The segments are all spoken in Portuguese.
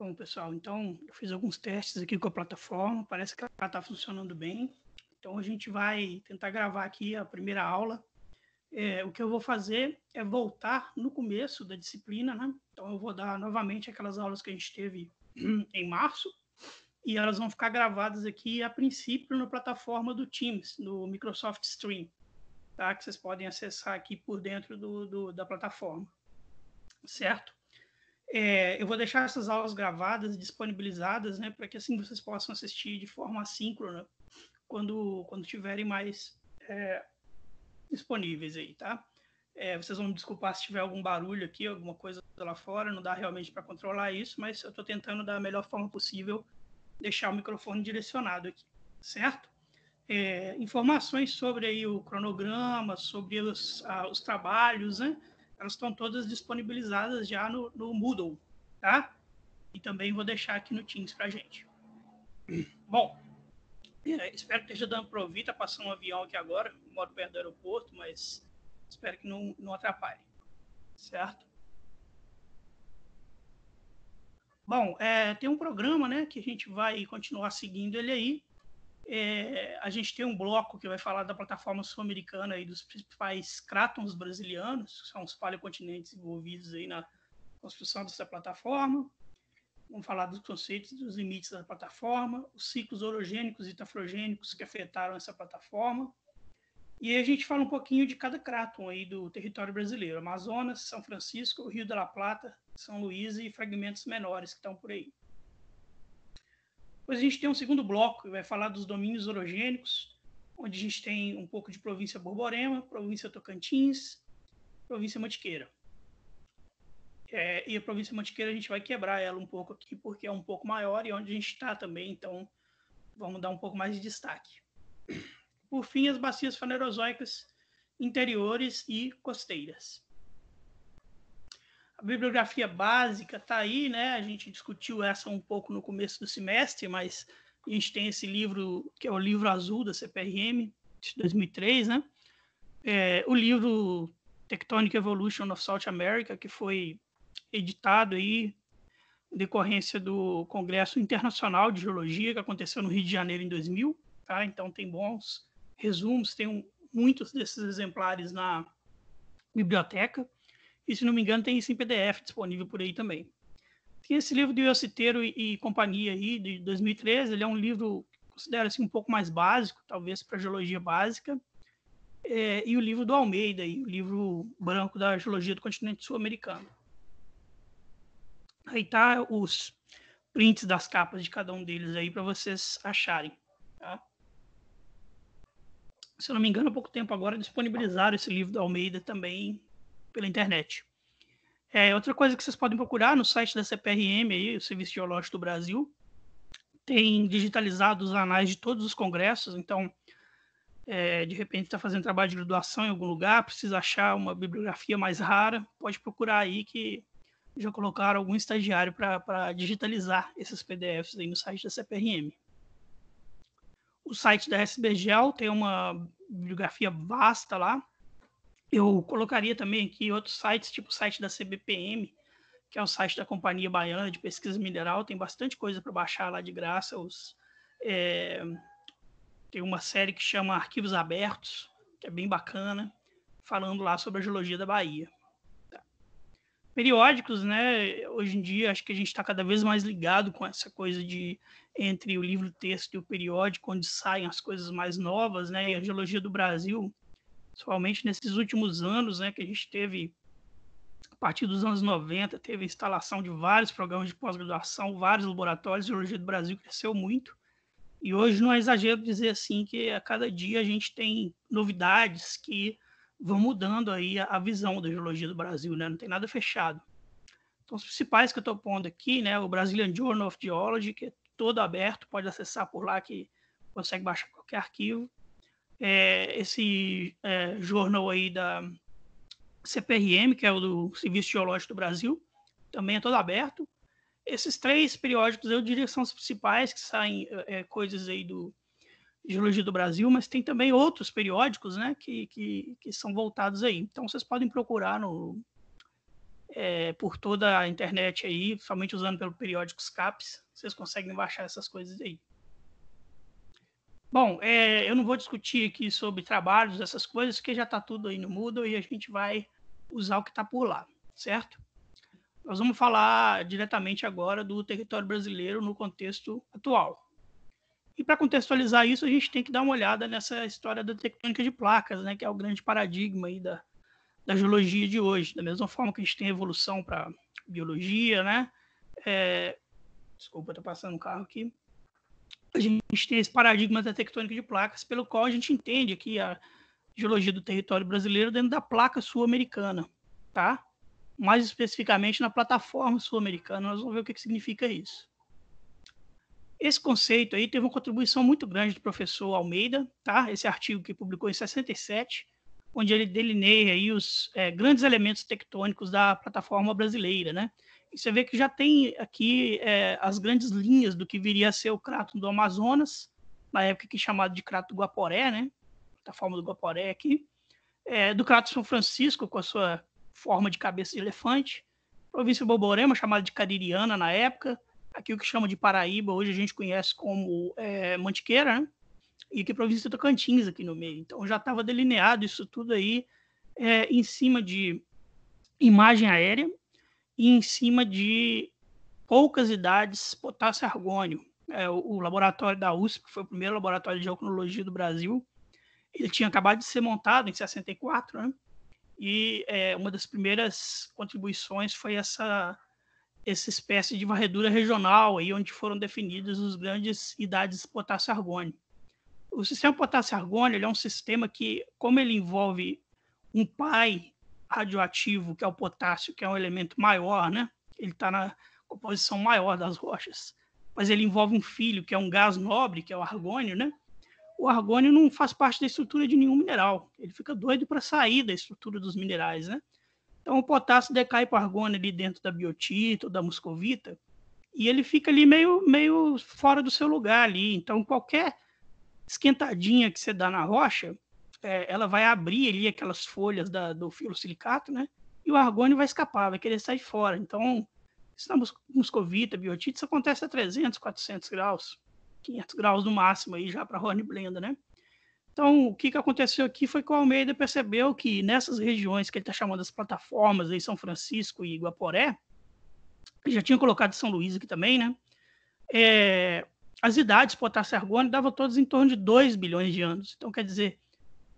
Bom, pessoal, então eu fiz alguns testes aqui com a plataforma, parece que ela está funcionando bem. Então a gente vai tentar gravar aqui a primeira aula. É, o que eu vou fazer é voltar no começo da disciplina, né? Então eu vou dar novamente aquelas aulas que a gente teve hum, em março e elas vão ficar gravadas aqui a princípio na plataforma do Teams, no Microsoft Stream, tá? Que vocês podem acessar aqui por dentro do, do da plataforma, certo? É, eu vou deixar essas aulas gravadas e disponibilizadas, né, para que assim vocês possam assistir de forma assíncrona quando quando tiverem mais é, disponíveis aí, tá? É, vocês vão me desculpar se tiver algum barulho aqui, alguma coisa lá fora, não dá realmente para controlar isso, mas eu estou tentando da melhor forma possível deixar o microfone direcionado aqui, certo? É, informações sobre aí o cronograma, sobre os, a, ah, os trabalhos, né? elas estão todas disponibilizadas já no, no Moodle, tá? E também vou deixar aqui no Teams para gente. Bom, é, espero que esteja dando para ouvir, tá passando um avião aqui agora, moro perto do aeroporto, mas espero que não, não atrapalhe, certo? Bom, é, tem um programa, né, que a gente vai continuar seguindo ele aí, é, a gente tem um bloco que vai falar da plataforma sul-americana e dos principais crátons brasileiros, que são os paleocontinentes envolvidos aí na construção dessa plataforma. Vamos falar dos conceitos dos limites da plataforma, os ciclos orogênicos e tafrogênicos que afetaram essa plataforma. E aí a gente fala um pouquinho de cada cráton aí do território brasileiro: Amazonas, São Francisco, Rio de la Plata, São Luís e fragmentos menores que estão por aí. Depois a gente tem um segundo bloco que vai falar dos domínios orogênicos, onde a gente tem um pouco de província Borborema, província Tocantins, província Mantiqueira. É, e a província Mantiqueira a gente vai quebrar ela um pouco aqui, porque é um pouco maior e onde a gente está também, então vamos dar um pouco mais de destaque. Por fim, as bacias fanerozoicas interiores e costeiras. A bibliografia básica está aí, né? A gente discutiu essa um pouco no começo do semestre, mas a gente tem esse livro, que é o livro azul da CPRM, de 2003, né? É, o livro Tectonic Evolution of South America, que foi editado aí em decorrência do Congresso Internacional de Geologia, que aconteceu no Rio de Janeiro em 2000, tá? Então tem bons resumos, tem um, muitos desses exemplares na biblioteca. E se não me engano, tem isso em PDF disponível por aí também. Tem esse livro de Yociteiro e, e Companhia aí, de 2013. Ele é um livro considera-se um pouco mais básico, talvez para geologia básica. É, e o livro do Almeida, aí o livro branco da geologia do continente sul-americano. Aí tá os prints das capas de cada um deles aí para vocês acharem. Tá? Se eu não me engano, há pouco tempo agora disponibilizaram esse livro do Almeida também pela internet. É, outra coisa que vocês podem procurar no site da CPRM, aí, o Serviço Geológico do Brasil, tem digitalizado os anais de todos os congressos, então, é, de repente está fazendo trabalho de graduação em algum lugar, precisa achar uma bibliografia mais rara, pode procurar aí que já colocaram algum estagiário para digitalizar esses PDFs aí no site da CPRM. O site da SBGEL tem uma bibliografia vasta lá, eu colocaria também aqui outros sites, tipo o site da CBPM, que é o site da Companhia Baiana de Pesquisa Mineral, tem bastante coisa para baixar lá de graça. Os, é, tem uma série que chama Arquivos Abertos, que é bem bacana, falando lá sobre a geologia da Bahia. Tá. Periódicos, né? Hoje em dia acho que a gente está cada vez mais ligado com essa coisa de entre o livro-texto e o periódico, onde saem as coisas mais novas, né? E a geologia do Brasil principalmente nesses últimos anos, né, que a gente teve, a partir dos anos 90, teve a instalação de vários programas de pós-graduação, vários laboratórios, a urologia do Brasil cresceu muito. E hoje não é exagero dizer assim que a cada dia a gente tem novidades que vão mudando aí a, visão da geologia do Brasil, né? Não tem nada fechado. Então, os principais que eu estou pondo aqui, né? O Brazilian Journal of Geology, que é todo aberto, pode acessar por lá que consegue baixar qualquer arquivo é, esse é, jornal aí da CPRM, que é o do Serviço Geológico do Brasil, também é todo aberto. Esses três periódicos, eu diria que são os principais, que saem é, é, coisas aí do Geologia do Brasil, mas tem também outros periódicos, né, que, que, que são voltados aí. Então, vocês podem procurar no, é, por toda a internet aí, somente usando pelo periódico CAPS, vocês conseguem baixar essas coisas aí. Bom, é, eu não vou discutir aqui sobre trabalhos, essas coisas, que já está tudo aí no Moodle e a gente vai usar o que está por lá, certo? Nós vamos falar diretamente agora do território brasileiro no contexto atual. E para contextualizar isso, a gente tem que dar uma olhada nessa história da tectônica de placas, né, que é o grande paradigma aí da, da geologia de hoje. Da mesma forma que a gente tem evolução para biologia, né? É... Desculpa, estou passando um carro aqui a gente tem esse paradigma da tectônica de placas, pelo qual a gente entende aqui a geologia do território brasileiro dentro da placa sul-americana, tá? Mais especificamente na plataforma sul-americana, nós vamos ver o que, que significa isso. Esse conceito aí teve uma contribuição muito grande do professor Almeida, tá? Esse artigo que publicou em 67, onde ele delineia aí os é, grandes elementos tectônicos da plataforma brasileira, né? você vê que já tem aqui é, as grandes linhas do que viria a ser o crato do Amazonas, na época que é chamado de crato do Guaporé, né? Da tá forma do Guaporé aqui. É, do crato São Francisco, com a sua forma de cabeça de elefante. Província Boborema, chamada de Caririana na época. Aqui o que chama de Paraíba, hoje a gente conhece como é, Mantiqueira, né? E aqui a província de Tocantins aqui no meio. Então já estava delineado isso tudo aí é, em cima de imagem aérea e em cima de poucas idades potássio argônio. É, o, o, laboratório da USP, que foi o primeiro laboratório de alquinologia do Brasil, ele tinha acabado de ser montado em 64, né? E é, uma das primeiras contribuições foi essa essa espécie de varredura regional aí onde foram definidas as grandes idades de potássio argônio. O sistema potássio argônio é um sistema que, como ele envolve um pai radioativo, que é o potássio, que é um elemento maior, né? Ele está na composição maior das rochas. Mas ele envolve um filho, que é um gás nobre, que é o argônio, né? O argônio não faz parte da estrutura de nenhum mineral. Ele fica doido para sair da estrutura dos minerais, né? Então o potássio decai para o argônio ali dentro da biotita ou da muscovita e ele fica ali meio, meio fora do seu lugar ali. Então qualquer esquentadinha que você dá na rocha, é, ela vai abrir ali aquelas folhas da, do silicato, né? E o argônio vai escapar, vai querer sair fora. Então, isso na muscovita, biotite, isso acontece a 300, 400 graus, 500 graus no máximo aí já para Rony Blenda, né? Então, o que, que aconteceu aqui foi que o Almeida percebeu que nessas regiões que ele está chamando as plataformas, aí São Francisco e Guaporé, ele já tinha colocado São Luís aqui também, né? É, as idades potássio argônio davam todas em torno de 2 bilhões de anos. Então, quer dizer,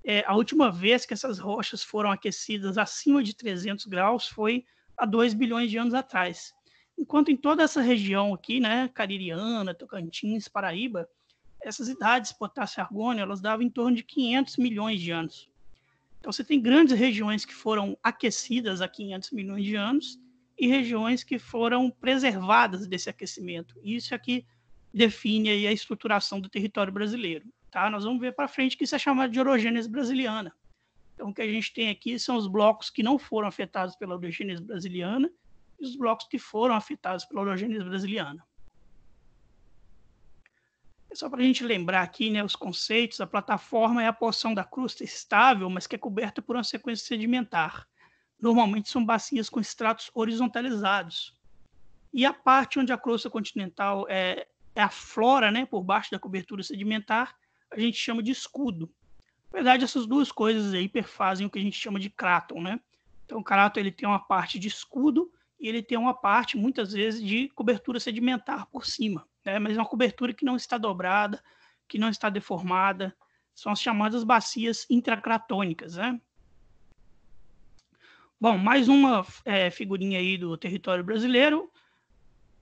é, a última vez que essas rochas foram aquecidas acima de 300 graus foi há 2 bilhões de anos atrás. Enquanto em toda essa região aqui, né, Caririana, Tocantins, Paraíba, essas idades potássio e argônio, elas davam em torno de 500 milhões de anos. Então você tem grandes regiões que foram aquecidas há 500 milhões de anos e regiões que foram preservadas desse aquecimento. Isso é que define a estruturação do território brasileiro. Tá? Nós vamos ver para frente que isso é chamado de orogênese brasiliana. Então, o que a gente tem aqui são os blocos que não foram afetados pela orogênese brasiliana e os blocos que foram afetados pela orogênese brasiliana. É só para a gente lembrar aqui né, os conceitos, a plataforma é a porção da crosta estável, mas que é coberta por uma sequência sedimentar. Normalmente são bacias com estratos horizontalizados. E a parte onde a crosta continental é, é flora, né, por baixo da cobertura sedimentar a gente chama de escudo. Na verdade, essas duas coisas aí perfazem o que a gente chama de cráton, né? Então, o cráton ele tem uma parte de escudo e ele tem uma parte, muitas vezes, de cobertura sedimentar por cima, né? Mas é uma cobertura que não está dobrada, que não está deformada. São as chamadas bacias intracratônicas, né? Bom, mais uma é, figurinha aí do território brasileiro.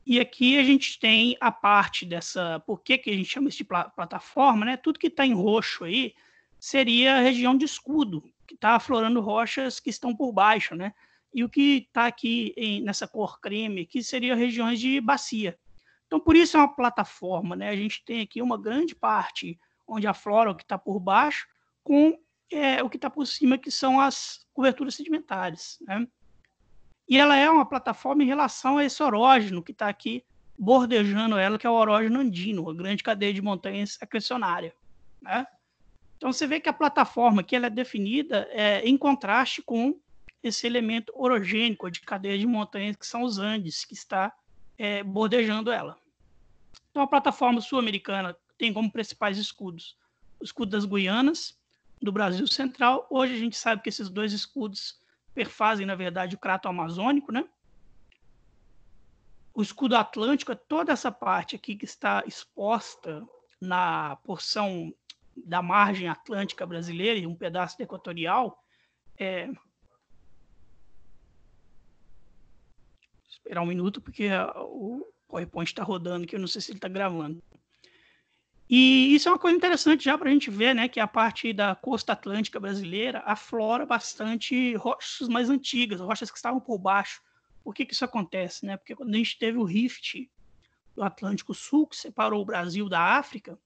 E aqui a gente tem a parte dessa, por que, que a gente chama isso de plataforma, né? Tudo que está em roxo aí seria a região de escudo, que está aflorando rochas que estão por baixo, né? E o que está aqui em, nessa cor creme aqui seria regiões de bacia. Então, por isso é uma plataforma, né? A gente tem aqui uma grande parte onde aflora o que está por baixo com é, o que está por cima, que são as coberturas sedimentares, né? E ela é uma plataforma em relação a esse orógeno que está aqui bordejando ela, que é o orógeno andino, a grande cadeia de montanhas acrecionária. Né? Então você vê que a plataforma que ela é definida é, em contraste com esse elemento orogênico de cadeia de montanhas que são os Andes, que está é, bordejando ela. Então a plataforma sul-americana tem como principais escudos o escudo das Guianas, do Brasil Central. Hoje a gente sabe que esses dois escudos perfazem, na verdade, o crato amazônico, né? O escudo atlântico é toda essa parte aqui que está exposta na porção da margem atlântica brasileira e um pedaço da equatorial. É... Esperar um minuto, porque o PowerPoint está rodando, que eu não sei se ele está gravando. E isso é uma coisa interessante já para a gente ver, né, que a parte da costa atlântica brasileira aflora bastante rochas mais antigas, rochas que estavam por baixo. Por que, que isso acontece, né? Porque quando a gente teve o rift do Atlântico Sul, que separou o Brasil da África,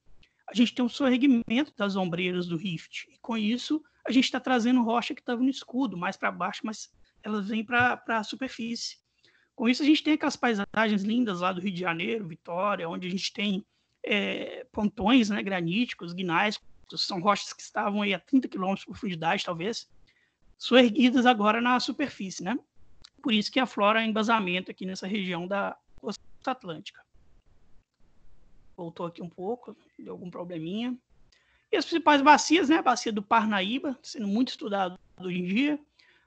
a gente tem um sorregimento das ombreiras do rift. E com isso, a gente está trazendo rocha que estava no escudo, mais para baixo, mas elas vêm para a superfície. Com isso, a gente tem aquelas paisagens lindas lá do Rio de Janeiro, Vitória, onde a gente tem é, pontões né, graníticos, guinais, são rochas que estavam aí a 30 km de profundidade, talvez, soerguidas agora na superfície, né? Por isso que aflora embasamento aqui nessa região da costa atlântica. Voltou aqui um pouco, deu algum probleminha. E as principais bacias, né? A bacia do Parnaíba, sendo muito estudado hoje em dia.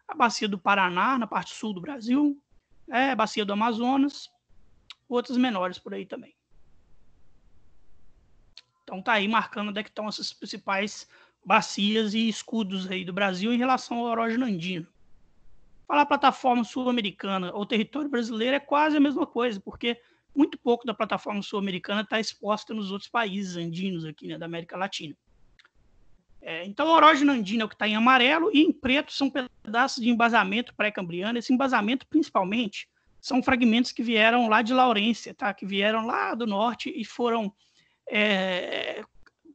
A bacia do Paraná, na parte sul do Brasil. a é, bacia do Amazonas. Outras menores por aí também. Então tá aí marcando onde é que estão essas principais bacias e escudos aí do Brasil em relação ao orógeno andino. Falar plataforma sul-americana ou território brasileiro é quase a mesma coisa, porque muito pouco da plataforma sul-americana está exposta nos outros países andinos aqui né, da América Latina. É, então, o orógeno andino é o que está em amarelo e em preto são pedaços de embasamento pré-cambriano. Esse embasamento, principalmente, são fragmentos que vieram lá de Laurência, tá? que vieram lá do norte e foram é,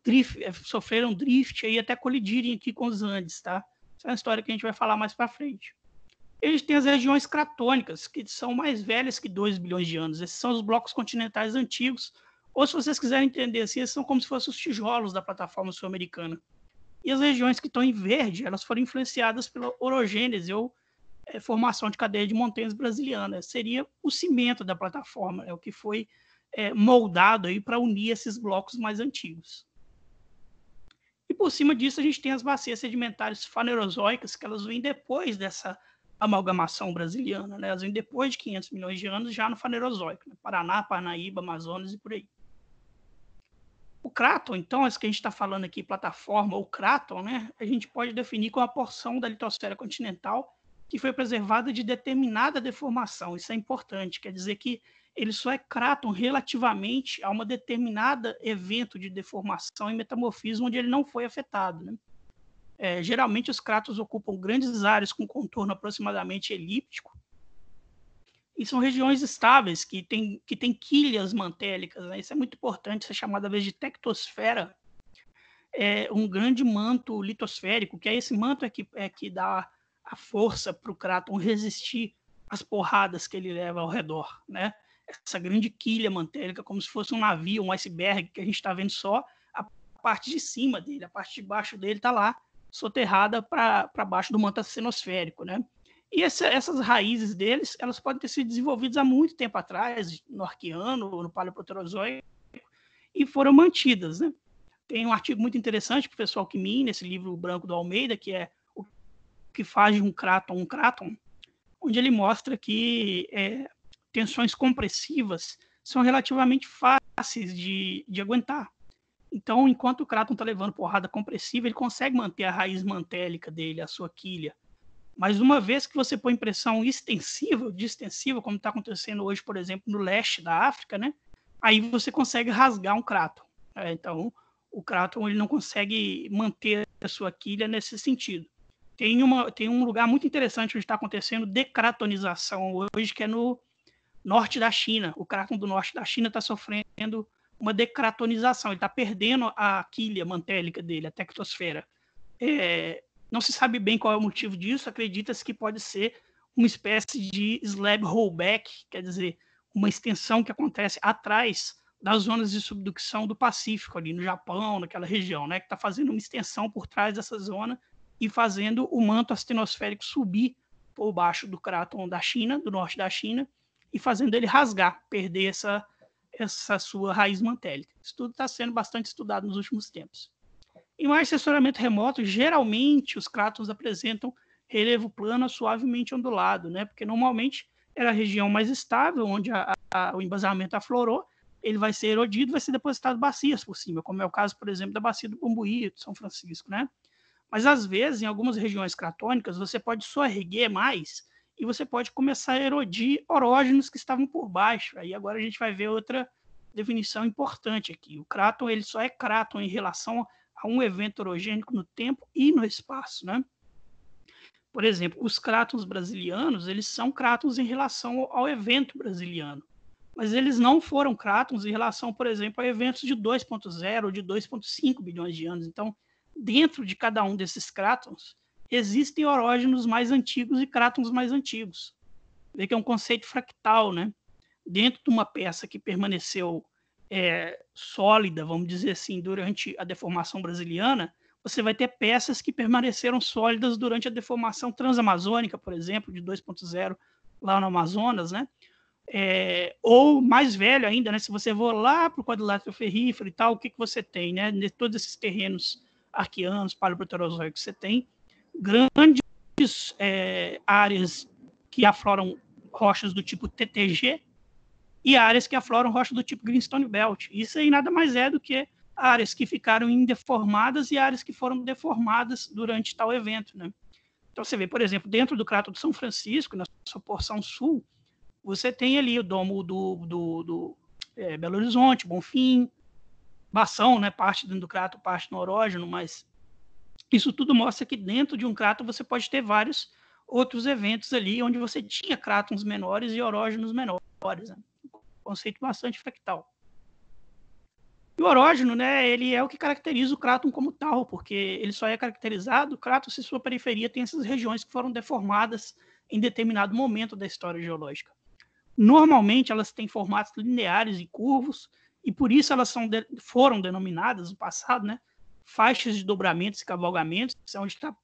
drift, é, sofreram drift e até colidirem aqui com os Andes, tá? Essa é uma história que a gente vai falar mais para frente. A gente tem as regiões cratônicas, que são mais velhas que 2 bilhões de anos. Esses são os blocos continentais antigos, ou se vocês quiserem entender assim, esses são como se fossem os tijolos da plataforma sul-americana. E as regiões que estão em verde, elas foram influenciadas pela orogênese, ou é, formação de cadeia de montanhas brasileiras. Seria o cimento da plataforma, é o que foi é, moldado aí para unir esses blocos mais antigos. E por cima disso a gente tem as bacias sedimentares fanerozoicas, que elas vêm depois dessa amalgamação brasiliana, né? Elas vêm depois de 500 milhões de anos já no fanerozoico, né? Paraná, Parnaíba, Amazonas e por aí. O cráton, então, esse que a gente está falando aqui, plataforma ou cráton, né? A gente pode definir como a porção da litosfera continental que foi preservada de determinada deformação. Isso é importante, quer dizer que ele só é cráton relativamente a uma determinada evento de deformação e metamorfismo onde ele não foi afetado. Né? É, geralmente, os cráteres ocupam grandes áreas com contorno aproximadamente elíptico e são regiões estáveis que têm que tem quilhas mantélicas. Né? Isso é muito importante, isso é chamado, às vezes, de tectosfera, é um grande manto litosférico, que é esse manto é que, é que dá a força para o cráton resistir às porradas que ele leva ao redor, né? essa grande quilha mantélica, como se fosse um navio, um iceberg, que a gente está vendo só a parte de cima dele, a parte de baixo dele está lá, soterrada para baixo do manto acenosférico, né? E essa, essas raízes deles, elas podem ter sido desenvolvidas há muito tempo atrás, no Arqueano, no Paleoproterozoico, e foram mantidas, né? Tem um artigo muito interessante, professor Alquimim, nesse livro branco do Almeida, que é o que faz de um cráton um cráton, onde ele mostra que é, tensões compressivas são relativamente fáceis de, de aguentar. Então, enquanto o cráton está levando porrada compressiva, ele consegue manter a raiz mantélica dele, a sua quilha. Mas uma vez que você põe pressão extensiva, distensiva, como está acontecendo hoje, por exemplo, no leste da África, né? aí você consegue rasgar um cráton. Né. Então, o cráton ele não consegue manter a sua quilha nesse sentido. Tem, uma, tem um lugar muito interessante onde está acontecendo decratonização hoje, que é no, norte da China. O cráton do norte da China está sofrendo uma decratonização, ele está perdendo a quilha mantélica dele, a tectosfera. É, não se sabe bem qual é o motivo disso, acredita-se que pode ser uma espécie de slab rollback, quer dizer, uma extensão que acontece atrás das zonas de subducção do Pacífico, ali no Japão, naquela região, né, que está fazendo uma extensão por trás dessa zona e fazendo o manto astenosférico subir por baixo do cráton da China, do norte da China, e fazendo ele rasgar, perder essa, essa sua raiz mantélica. Isso tudo está sendo bastante estudado nos últimos tempos. Em mais assessoramento remoto, geralmente os cratons apresentam relevo plano suavemente ondulado, né? porque normalmente era a região mais estável, onde a, a, o embasamento aflorou, ele vai ser erodido, vai ser depositado bacias por cima, como é o caso, por exemplo, da bacia do Bumbuí, de São Francisco, né? Mas às vezes, em algumas regiões cratônicas, você pode só erguer mais e você pode começar a erodir orógenos que estavam por baixo. Aí agora a gente vai ver outra definição importante aqui. O cráton ele só é cráton em relação a um evento orogênico no tempo e no espaço, né? Por exemplo, os crátons brasilianos, eles são crátons em relação ao evento brasiliano, mas eles não foram crátons em relação, por exemplo, a eventos de 2.0 ou de 2.5 bilhões de anos. Então, dentro de cada um desses crátons, existem orógenos mais antigos e crátons mais antigos. Vê que é um conceito fractal, né? Dentro de uma peça que permaneceu é, sólida, vamos dizer assim, durante a deformação brasiliana, você vai ter peças que permaneceram sólidas durante a deformação transamazônica, por exemplo, de 2.0 lá no Amazonas, né? É, ou mais velho ainda, né? Se você for lá para o quadrilátero ferrífero e tal, o que, que você tem, né? De todos esses terrenos arqueanos, paleoproterozoicos que você tem, grandes é, áreas que afloram rochas do tipo TTG e áreas que afloram rochas do tipo Greenstone Belt. Isso aí nada mais é do que áreas que ficaram indeformadas e áreas que foram deformadas durante tal evento, né? Então você vê, por exemplo, dentro do crato do São Francisco, na sua porção sul, você tem ali o domo do, do, do é, Belo Horizonte, Bonfim, Bação, né? Parte do crato, parte no orógeno, mas isso tudo mostra que dentro de um crato você pode ter vários outros eventos ali onde você tinha crátons menores e orógenos menores. Né? Um conceito bastante fractal. E o orógeno, né, ele é o que caracteriza o cráton como tal, porque ele só é caracterizado, o cráton, se sua periferia tem essas regiões que foram deformadas em determinado momento da história geológica. Normalmente elas têm formatos lineares e curvos, e por isso elas são de, foram denominadas no passado, né, faixas de dobramentos e cavalgamentos, é onde está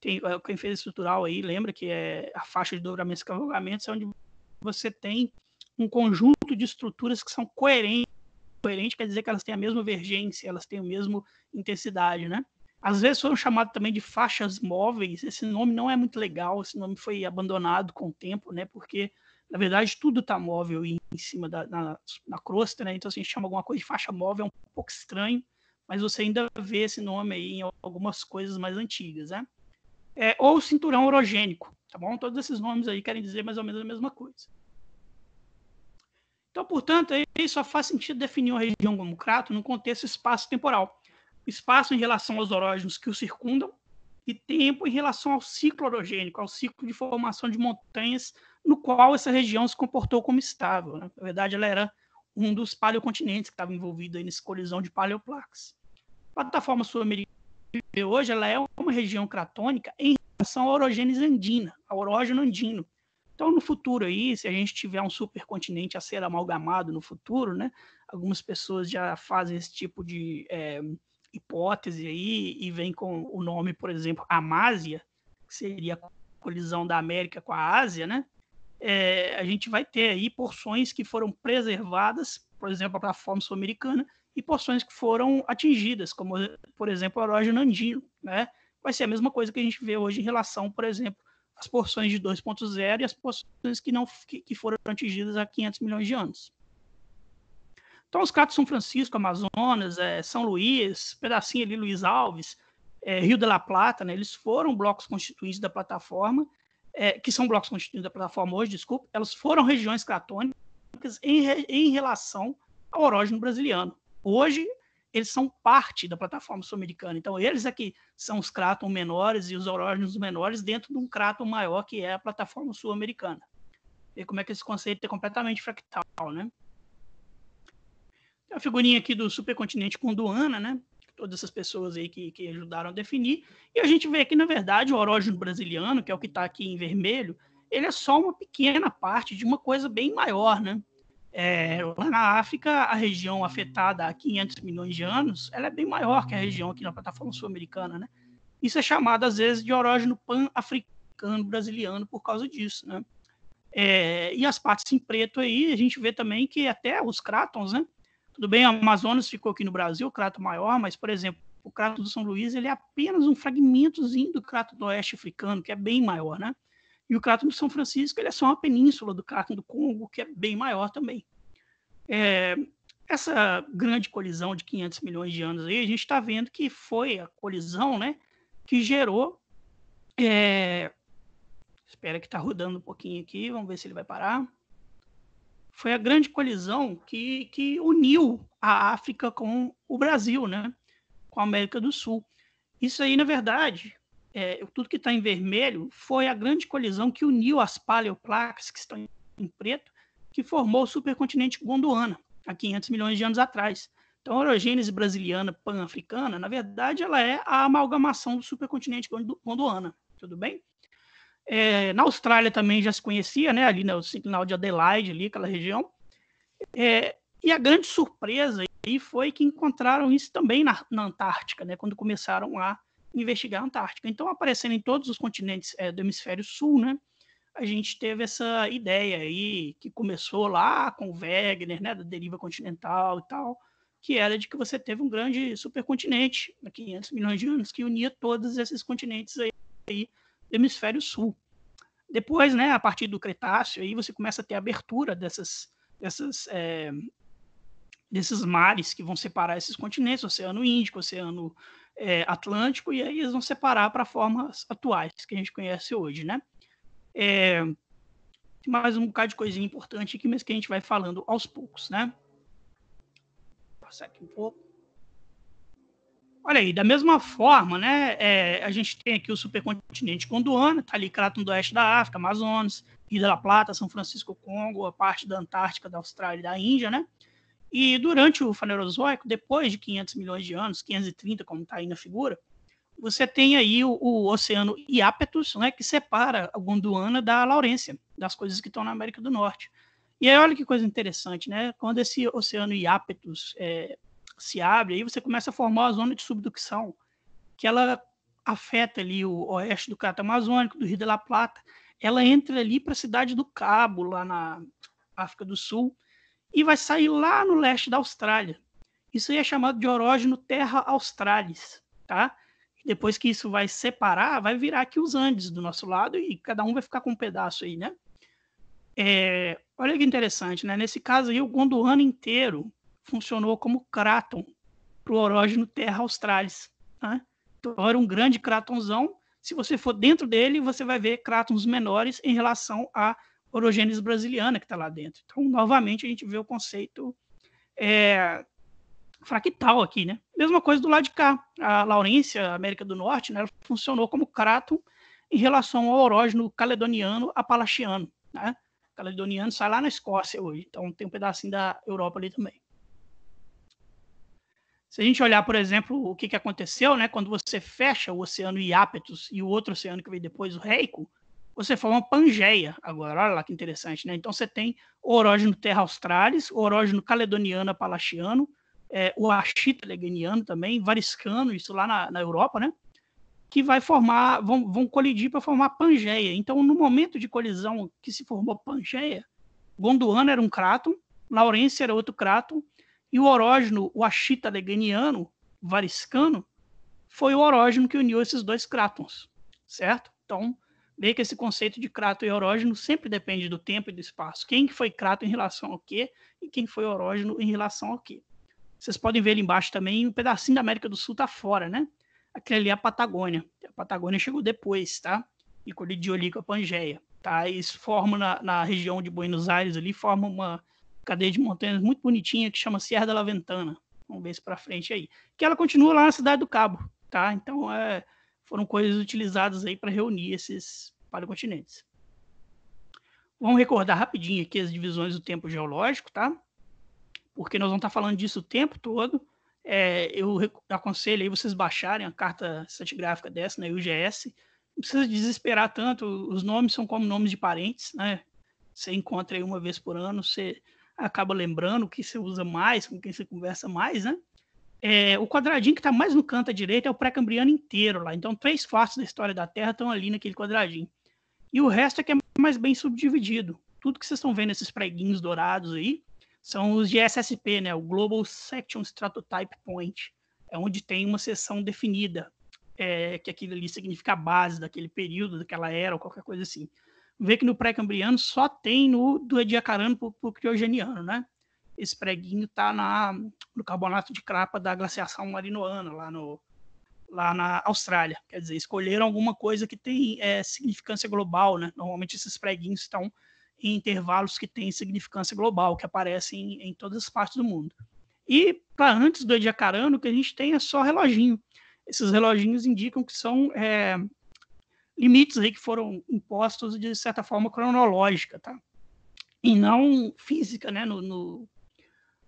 tem é, quem fez estrutural aí lembra que é a faixa de dobramentos e cavalgamentos é onde você tem um conjunto de estruturas que são coerentes coerente quer dizer que elas têm a mesma vergência elas têm a mesma intensidade né às vezes foram chamadas também de faixas móveis esse nome não é muito legal esse nome foi abandonado com o tempo né porque na verdade tudo está móvel em cima da na, na crosta né então se a gente chama alguma coisa de faixa móvel é um pouco estranho mas você ainda vê esse nome aí em algumas coisas mais antigas, né? É, ou cinturão orogênico, tá bom? Todos esses nomes aí querem dizer mais ou menos a mesma coisa. Então, portanto, aí só faz sentido definir uma região como crato no contexto espaço-temporal. Espaço em relação aos orógenos que o circundam e tempo em relação ao ciclo orogênico, ao ciclo de formação de montanhas no qual essa região se comportou como estável. Né? Na verdade, ela era um dos paleocontinentes que estava envolvido aí nessa colisão de paleoplaques. A plataforma sul-americana hoje ela é uma região cratônica em relação à orogênese andina, ao orógeno andino. Então, no futuro aí, se a gente tiver um supercontinente a ser amalgamado no futuro, né? Algumas pessoas já fazem esse tipo de é, hipótese aí e vem com o nome, por exemplo, Amásia, que seria a colisão da América com a Ásia, né? é, a gente vai ter aí porções que foram preservadas, por exemplo, a plataforma sul-americana, e porções que foram atingidas, como, por exemplo, o Arógio Nandino, né? Vai ser a mesma coisa que a gente vê hoje em relação, por exemplo, às porções de 2.0 e as porções que, não, que, que foram atingidas há 500 milhões de anos. Então, os cato São Francisco, Amazonas, é, São Luís, pedacinho ali, Luiz Alves, é, Rio de la Plata, né, eles foram blocos constituintes da plataforma é, que são blocos constituídos da plataforma hoje, desculpe, elas foram regiões cratônicas em, em relação ao orógeno brasiliano. Hoje, eles são parte da plataforma sul-americana. Então, eles aqui é são os cráton menores e os orógenos menores dentro de um cráton maior que é a plataforma sul-americana. E como é que esse conceito é completamente fractal, né? Tem a figurinha aqui do supercontinente com Duana, né? todas essas pessoas aí que, que ajudaram a definir. E a gente vê que, na verdade, o orógeno brasiliano, que é o que está aqui em vermelho, ele é só uma pequena parte de uma coisa bem maior, né? É, lá na África, a região afetada há 500 milhões de anos, ela é bem maior que a região aqui na plataforma sul-americana, né? Isso é chamado, às vezes, de orógeno pan-africano brasiliano por causa disso, né? É, e as partes em preto aí, a gente vê também que até os crátons, né? Tudo bem, o Amazonas ficou aqui no Brasil, o crato maior, mas, por exemplo, o crato do São Luís ele é apenas um fragmentozinho do crato do Oeste africano, que é bem maior, né? E o crato do São Francisco ele é só uma península do crato do Congo, que é bem maior também. É, essa grande colisão de 500 milhões de anos aí, a gente está vendo que foi a colisão, né, que gerou. É, espera que está rodando um pouquinho aqui, vamos ver se ele vai parar foi a grande colisão que, que uniu a África com o Brasil, né? com a América do Sul. Isso aí, na verdade, é, tudo que está em vermelho foi a grande colisão que uniu as paleoplacas que estão em preto, que formou o supercontinente Gondwana, há 500 milhões de anos atrás. Então, a orogênese brasiliana pan-africana, na verdade, ela é a amalgamação do supercontinente Gondwana, tudo bem? É, na Austrália também já se conhecia, né? Ali no né, sinal de Adelaide, ali, aquela região. É, e a grande surpresa aí foi que encontraram isso também na, na, Antártica, né? Quando começaram a investigar a Antártica. Então, aparecendo em todos os continentes é, do hemisfério sul, né? A gente teve essa ideia aí que começou lá com o Wegener, né? Da deriva continental e tal, que era de que você teve um grande supercontinente, 500 né, milhões de anos, que unia todos esses continentes aí, aí hemisfério sul. Depois, né, a partir do Cretáceo, aí você começa a ter abertura dessas, dessas, é, desses mares que vão separar esses continentes, o Oceano Índico, o Oceano é, Atlântico, e aí eles vão separar para formas atuais que a gente conhece hoje, né? É, tem mais um bocado de coisinha importante aqui, mas que a gente vai falando aos poucos, né? Vou passar aqui um pouco. Olha aí, da mesma forma, né, é, a gente tem aqui o supercontinente Gondwana, tá ali Crato do Oeste da África, Amazonas, Rio da Plata, São Francisco, Congo, a parte da Antártica, da Austrália e da Índia, né? E durante o Fanerozoico, depois de 500 milhões de anos, 530, como está aí na figura, você tem aí o, o Oceano Iapetus, né, que separa a Gondwana da Laurência, das coisas que estão na América do Norte. E aí, olha que coisa interessante, né? Quando esse Oceano Iapetus é, se abre, aí você começa a formar a zona de subducção, que ela afeta ali o oeste do Cato Amazônico, do Rio de la Plata, ela entra ali para a cidade do Cabo, lá na África do Sul, e vai sair lá no leste da Austrália. Isso aí é chamado de orógeno terra australis, tá? depois que isso vai separar, vai virar aqui os Andes do nosso lado e cada um vai ficar com um pedaço aí, né? É, olha que interessante, né? Nesse caso aí, o Gondwana inteiro funcionou como cráton para o orógeno Terra Australis. Né? Então era é um grande crátonzão. Se você for dentro dele, você vai ver crátons menores em relação à orogênese brasiliana que está lá dentro. Então, novamente, a gente vê o conceito é, fractal aqui, né? Mesma coisa do lado de cá. A Laurência, América do Norte, né, ela funcionou como cráton em relação ao orógeno caledoniano apalachiano, né? Caledoniano sai lá na Escócia hoje, então tem um pedacinho da Europa ali também. Se a gente olhar, por exemplo, o que, que aconteceu, né? Quando você fecha o oceano Iapetus e o outro oceano que veio depois, o Reico, você forma Pangeia agora. Olha lá que interessante, né? Então você tem o orógeno Terra Australis, o orógeno Caledoniano Apalachiano, é, o Achita Leganiano também, Variscano, isso lá na, na Europa, né? que vai formar, vão, vão colidir para formar Pangeia. Então, no momento de colisão que se formou Pangeia, Gondwana era um crato, Laurência era outro crato, e o orógeno, o Ashita Leganiano, variscano, foi o orógeno que uniu esses dois crátons, certo? Então, meio que esse conceito de crato e orógeno sempre depende do tempo e do espaço. Quem foi crato em relação ao quê e quem foi orógeno em relação ao quê. Vocês podem ver ali embaixo também, um pedacinho da América do Sul tá fora, né? Aquele ali é a Patagônia. A Patagônia chegou depois, tá? E colidiu ali com a Pangeia, tá? Eles formam na, na região de Buenos Aires ali, forma uma cadeia de montanhas muito bonitinha que chama Sierra da Laventana. Vamos ver isso para frente aí. Que ela continua lá na Cidade do Cabo, tá? Então é, foram coisas utilizadas aí para reunir esses paleocontinentes. Vamos recordar rapidinho aqui as divisões do tempo geológico, tá? Porque nós vamos estar tá falando disso o tempo todo. É, eu aconselho aí vocês baixarem a carta estratigráfica dessa na né, UGS. Não precisa desesperar tanto, os nomes são como nomes de parentes, né? Você encontra aí uma vez por ano, você acaba lembrando o que você usa mais, com quem você conversa mais, né? É, o quadradinho que está mais no canto à direita é o pré-cambriano inteiro lá. Então, três quartos da história da Terra estão ali naquele quadradinho. E o resto é que é mais bem subdividido. Tudo que vocês estão vendo, esses preguinhos dourados aí, são os de SSP, né? O Global Section Stratotype Point. É onde tem uma seção definida, é, que aquilo ali significa a base daquele período, daquela era, ou qualquer coisa assim vê que no pré-cambriano só tem no do ediacarano para o criogeniano, né? Esse preguinho está no carbonato de crapa da glaciação marinoana, lá, no, lá na Austrália. Quer dizer, escolheram alguma coisa que tem é, significância global, né? Normalmente esses preguinhos estão em intervalos que têm significância global, que aparecem em, em todas as partes do mundo. E para antes do Ediacarano, o que a gente tem é só reloginho. Esses reloginhos indicam que são é, limites aí que foram impostos de certa forma cronológica, tá? E não física, né, no, no,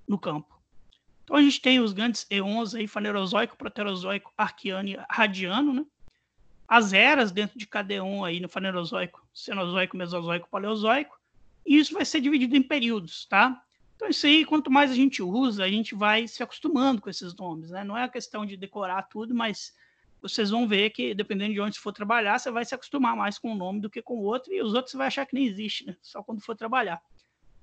no campo. Então a gente tem os grandes eons aí, fanerozoico, proterozoico, arqueano e radiano, né? As eras dentro de cada eon aí no fanerozoico, cenozoico, mesozoico, paleozoico. E isso vai ser dividido em períodos, tá? Então isso aí, quanto mais a gente usa, a gente vai se acostumando com esses nomes, né? Não é a questão de decorar tudo, mas vocês vão ver que, dependendo de onde você for trabalhar, você vai se acostumar mais com um nome do que com o outro, e os outros você vai achar que nem existe, né? Só quando for trabalhar.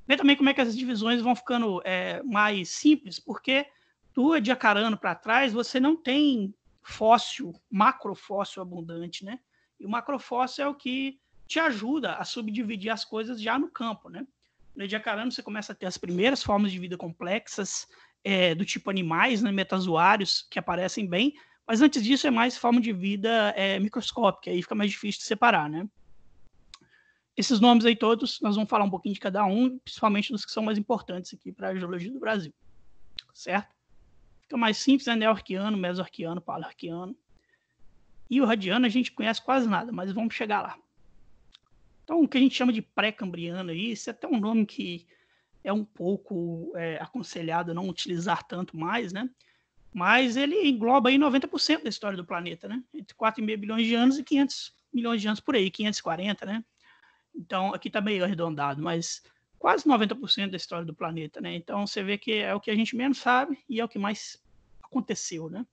Vê também como é que as divisões vão ficando é, mais simples, porque do Ediacarano para trás, você não tem fóssil, macrofóssil abundante, né? E o macrofóssil é o que te ajuda a subdividir as coisas já no campo, né? No Ediacarano você começa a ter as primeiras formas de vida complexas, é, do tipo animais, né, metazoários, que aparecem bem, mas antes disso é mais forma de vida é, microscópica, aí fica mais difícil de separar, né? Esses nomes aí todos, nós vamos falar um pouquinho de cada um, principalmente dos que são mais importantes aqui para a geologia do Brasil, certo? Fica mais simples, né? neo-arqueano, meso-arqueano, E o radiano a gente conhece quase nada, mas vamos chegar lá. Então, o que a gente chama de pré-cambriano aí, isso é até um nome que é um pouco é, aconselhado não utilizar tanto mais, né? mas ele engloba aí 90% da história do planeta, né? Entre 4,5 bilhões de anos e 500 milhões de anos por aí, 540, né? Então, aqui está meio arredondado, mas quase 90% da história do planeta, né? Então, você vê que é o que a gente menos sabe e é o que mais aconteceu, né?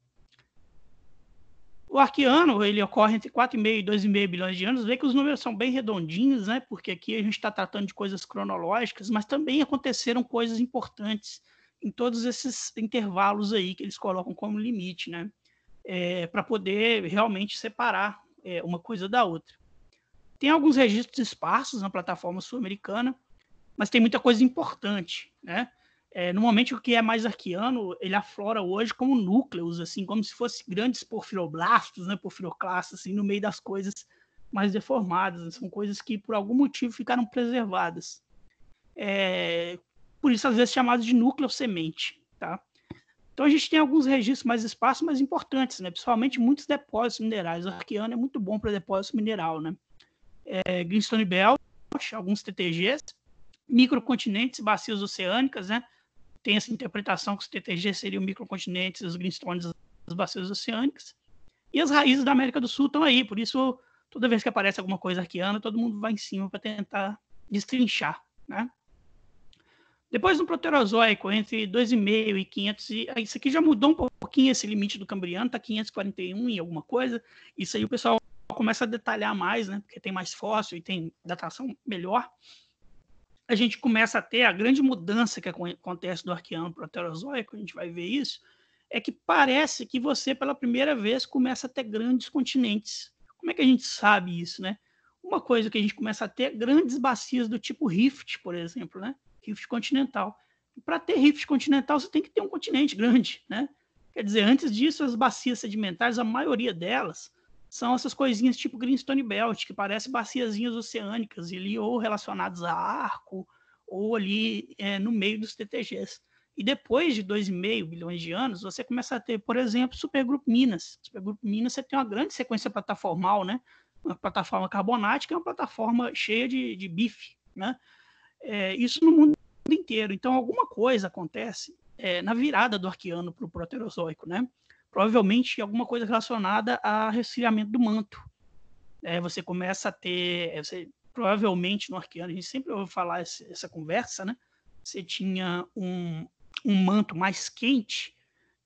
O arqueano, ele ocorre entre 4,5 e 2,5 bilhões de anos. Vê que os números são bem redondinhos, né? Porque aqui a gente está tratando de coisas cronológicas, mas também aconteceram coisas importantes em todos esses intervalos aí que eles colocam como limite, né? É, para poder realmente separar é, uma coisa da outra. Tem alguns registros esparsos na plataforma sul-americana, mas tem muita coisa importante, né? É, normalmente o que é mais arqueano, ele aflora hoje como núcleos, assim, como se fossem grandes porfiroblastos, né, porfiroclastas, assim, no meio das coisas mais deformadas. Né? São coisas que, por algum motivo, ficaram preservadas. É, por isso às vezes chamados de núcleo semente, tá? Então a gente tem alguns registros mais espaços mas importantes, né? Principalmente muitos depósitos minerais. O arqueano é muito bom para depósito mineral, né? É, Greenstone Belt, alguns TTGs, microcontinentes, bacias oceânicas, né? Tem essa interpretação que os TTGs seriam microcontinentes, os greenstones, as bacias oceânicas. E as raízes da América do Sul estão aí, por isso toda vez que aparece alguma coisa arqueana, todo mundo vai em cima para tentar destrinchar, né? Depois no Proterozoico, entre 2,5 e 500, e, isso aqui já mudou um pouquinho esse limite do Cambriano, está 541 e alguma coisa. Isso aí o pessoal começa a detalhar mais, né? Porque tem mais fóssil e tem datação melhor. A gente começa a ter a grande mudança que acontece do Arqueano Proterozoico, a gente vai ver isso, é que parece que você, pela primeira vez, começa a ter grandes continentes. Como é que a gente sabe isso, né? Uma coisa que a gente começa a ter grandes bacias do tipo rift, por exemplo, né? rift continental. Para ter rift continental, você tem que ter um continente grande, né? Quer dizer, antes disso, as bacias sedimentares, a maioria delas, são essas coisinhas tipo Greenstone Belt, que parecem baciazinhas oceânicas, ali ou relacionadas a arco, ou ali é, no meio dos TTGs. E depois de 2,5 bilhões de anos, você começa a ter, por exemplo, Supergrupo Minas. Supergrupo Minas, você tem uma grande sequência plataformal, né? Uma plataforma carbonática é uma plataforma cheia de, de bife, né? É, isso no mundo inteiro. Então, alguma coisa acontece é, na virada do arqueano para o proterozoico, né? Provavelmente alguma coisa relacionada a resfriamento do manto. É, você começa a ter, é, você, provavelmente no arqueano, a gente sempre ouve falar esse, essa conversa, né? Você tinha um, um manto mais quente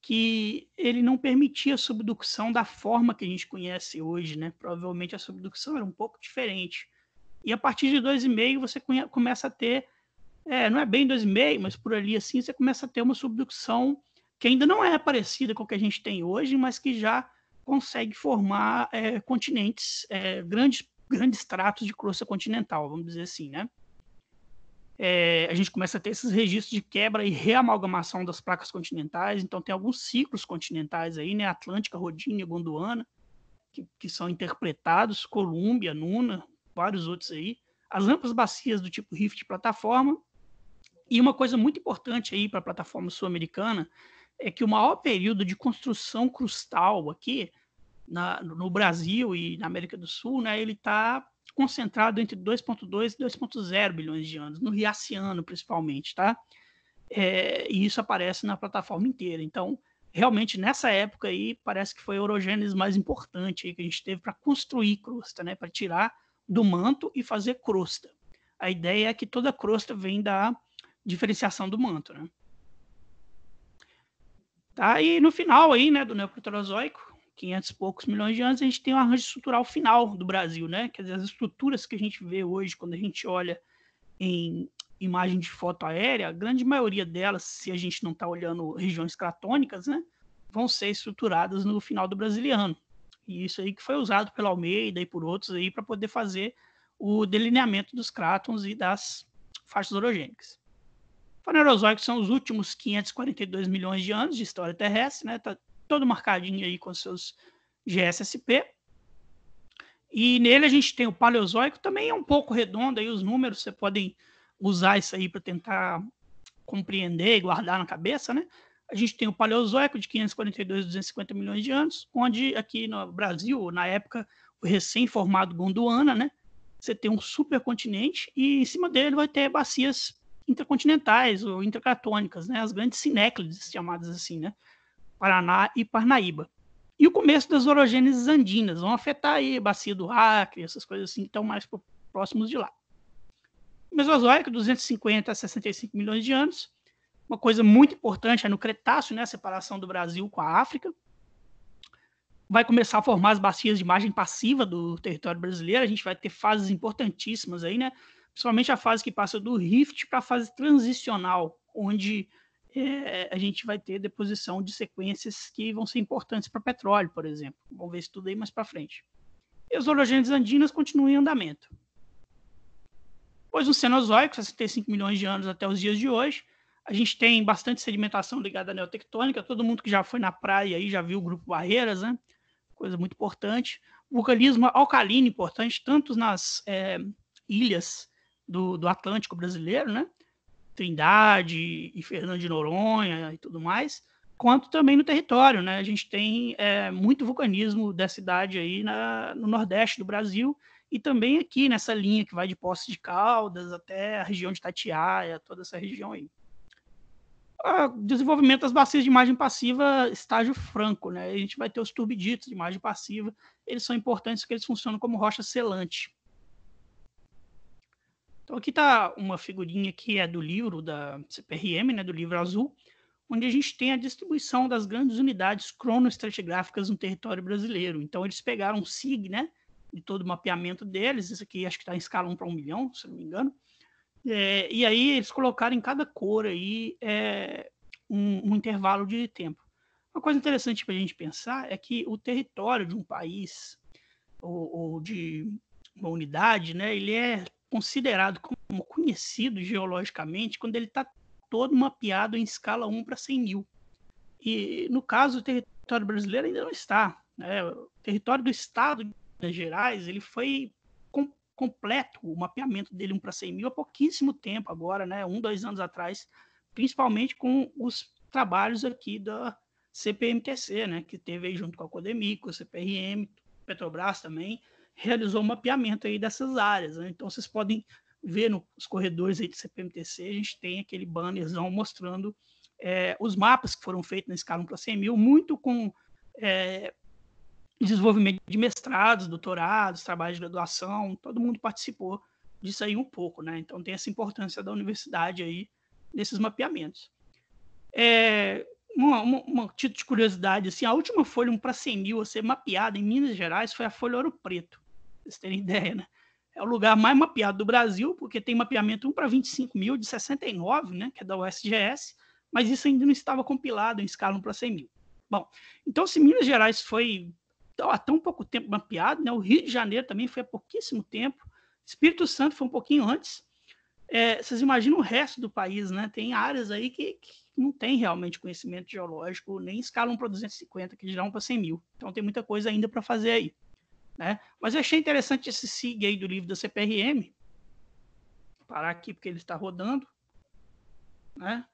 que ele não permitia a subdução da forma que a gente conhece hoje, né? Provavelmente a subdução era um pouco diferente. E a partir de 2,5 você começa a ter, é, não é bem 2,5, mas por ali assim, você começa a ter uma subdução que ainda não é parecida com o que a gente tem hoje, mas que já consegue formar é, continentes, é, grandes, grandes tratos de crosta continental, vamos dizer assim, né? É, a gente começa a ter esses registros de quebra e reamalgamação das placas continentais, então tem alguns ciclos continentais aí, né? Atlântica, Rodinha, Gondwana, que, que são interpretados, Colúmbia, Nuna, vários outros aí, as amplas bacias do tipo Rift plataforma. E uma coisa muito importante aí para a plataforma sul-americana é que o maior período de construção crustal aqui na, no Brasil e na América do Sul, né, ele está concentrado entre 2,2 e 2,0 bilhões de anos, no Riaciano principalmente, tá? É, e isso aparece na plataforma inteira. Então, realmente, nessa época aí, parece que foi a orogênese mais importante aí que a gente teve para construir crosta, né? Para tirar do manto e fazer crosta. A ideia é que toda crosta vem da diferenciação do manto, né? Tá, e no final aí, né, do Neoproterozoico, 500 e poucos milhões de anos, a gente tem um arranjo estrutural final do Brasil, né? Quer dizer, as estruturas que a gente vê hoje, quando a gente olha em imagem de foto aérea, a grande maioria delas, se a gente não está olhando regiões cratônicas, né, vão ser estruturadas no final do Brasiliano. E isso aí que foi usado pelo Almeida e por outros aí para poder fazer o delineamento dos crátons e das faixas orogênicas. Fanerozoicos são os últimos 542 milhões de anos de história terrestre, né? Tá todo marcadinho aí com seus GSSP. E nele a gente tem o Paleozoico, também é um pouco redondo aí os números, você podem usar isso aí para tentar compreender e guardar na cabeça, né? A gente tem o Paleozoico de 542 a 250 milhões de anos, onde aqui no Brasil, na época, o recém-formado Gondwana, né? Você tem um supercontinente e em cima dele vai ter bacias intercontinentais ou intercatônicas, né? As grandes sinéclides, chamadas assim, né? Paraná e Parnaíba. E o começo das orogêneses andinas vão afetar aí a bacia do Acre, essas coisas assim que estão mais próximos de lá. Mesozoico, 250 a 65 milhões de anos, uma coisa muito importante é no Cretáceo, né, a separação do Brasil com a África. Vai começar a formar as bacias de margem passiva do território brasileiro. A gente vai ter fases importantíssimas aí, né? Principalmente a fase que passa do rift para a fase transicional, onde é, a gente vai ter deposição de sequências que vão ser importantes para petróleo, por exemplo. Vamos ver isso tudo aí mais para frente. E as orogêneses andinas continuam em andamento. Pois no Cenozoico, 65 milhões de anos até os dias de hoje, a gente tem bastante sedimentação ligada à neotectônica. Todo mundo que já foi na praia aí já viu o grupo Barreiras, né? Coisa muito importante. Vulcanismo alcalino importante, tanto nas é, ilhas do, do Atlântico brasileiro, né? Trindade e Fernando de Noronha e tudo mais, quanto também no território, né? A gente tem é, muito vulcanismo dessa cidade aí na, no Nordeste do Brasil e também aqui nessa linha que vai de Poços de Caldas até a região de Tatiaia, toda essa região aí. Uh, desenvolvimento das bacias de imagem passiva estágio franco, né? A gente vai ter os turbiditos de imagem passiva, eles são importantes porque eles funcionam como rocha selante. Então aqui está uma figurinha que é do livro da CPRM, né, do livro azul, onde a gente tem a distribuição das grandes unidades cronoestratigráficas no território brasileiro. Então eles pegaram o SIG, né, de todo o mapeamento deles, isso aqui acho que está em escala 1 para 1 milhão, se não me engano, é, e aí eles colocaram em cada cor aí é, um, um, intervalo de tempo. Uma coisa interessante para a gente pensar é que o território de um país ou, ou, de uma unidade, né, ele é considerado como conhecido geologicamente quando ele está todo mapeado em escala 1 para 100 mil. E no caso, o território brasileiro ainda não está. Né? O território do estado de Minas Gerais ele foi completo o mapeamento dele 1 para 100 mil há pouquíssimo tempo agora, né? Um, dois anos atrás, principalmente com os trabalhos aqui da CPMTC, né? Que teve aí junto com a Codemico, com a CPRM, Petrobras também, realizou um mapeamento aí dessas áreas. Né? Então, vocês podem ver nos corredores aí de CPMTC, a gente tem aquele bannerzão mostrando é, os mapas que foram feitos na escala 1 para 100 mil, muito com é, desenvolvimento de mestrados, doutorados, trabalhos de graduação, todo mundo participou disso aí um pouco, né? Então tem essa importância da universidade aí nesses mapeamentos. É, uma, uma, uma título de curiosidade, assim, a última folha 1 para 100 mil a ser mapeada em Minas Gerais foi a Folha Ouro Preto, pra vocês terem ideia, né? É o lugar mais mapeado do Brasil, porque tem mapeamento 1 para 25 mil de 69, né, que é da USGS, mas isso ainda não estava compilado em escala 1 para 100 mil. Bom, então se Minas Gerais foi então, há tão pouco tempo mapeado, né? O Rio de Janeiro também foi há pouquíssimo tempo. Espírito Santo foi um pouquinho antes. É, vocês imaginam o resto do país, né? Tem áreas aí que, que não tem realmente conhecimento geológico, nem escalam para 250, que dirão para 100 mil. Então tem muita coisa ainda para fazer aí. Né? Mas eu achei interessante esse SIG aí do livro da CPRM. Vou parar aqui porque ele está rodando. Né?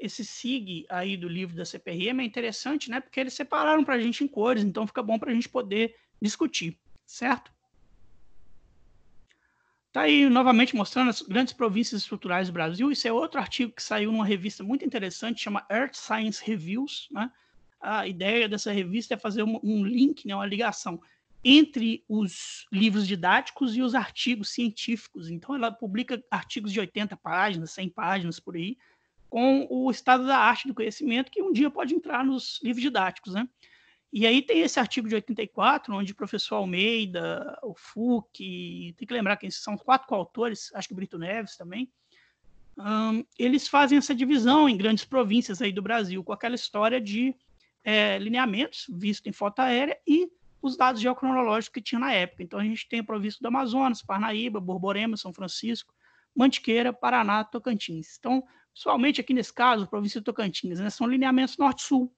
esse SIG aí do livro da CPRM é interessante, né? Porque eles separaram para a gente em cores, então fica bom para a gente poder discutir, certo? Tá aí novamente mostrando as grandes províncias estruturais do Brasil. Isso é outro artigo que saiu numa revista muito interessante, chama Earth Science Reviews. Né? A ideia dessa revista é fazer um, um link, né, uma ligação entre os livros didáticos e os artigos científicos. Então, ela publica artigos de 80 páginas, 100 páginas por aí, com o estado da arte do conhecimento, que um dia pode entrar nos livros didáticos. Né? E aí tem esse artigo de 84, onde o professor Almeida, o Fuc, tem que lembrar que são quatro coautores, acho que Brito Neves também, um, eles fazem essa divisão em grandes províncias aí do Brasil, com aquela história de é, lineamentos, visto em foto aérea, e os dados geocronológicos que tinha na época. Então a gente tem a província do Amazonas, Parnaíba, Borborema, São Francisco, Mantiqueira, Paraná, Tocantins. Então principalmente aqui nesse caso, província de Tocantins, né, são lineamentos norte-sul.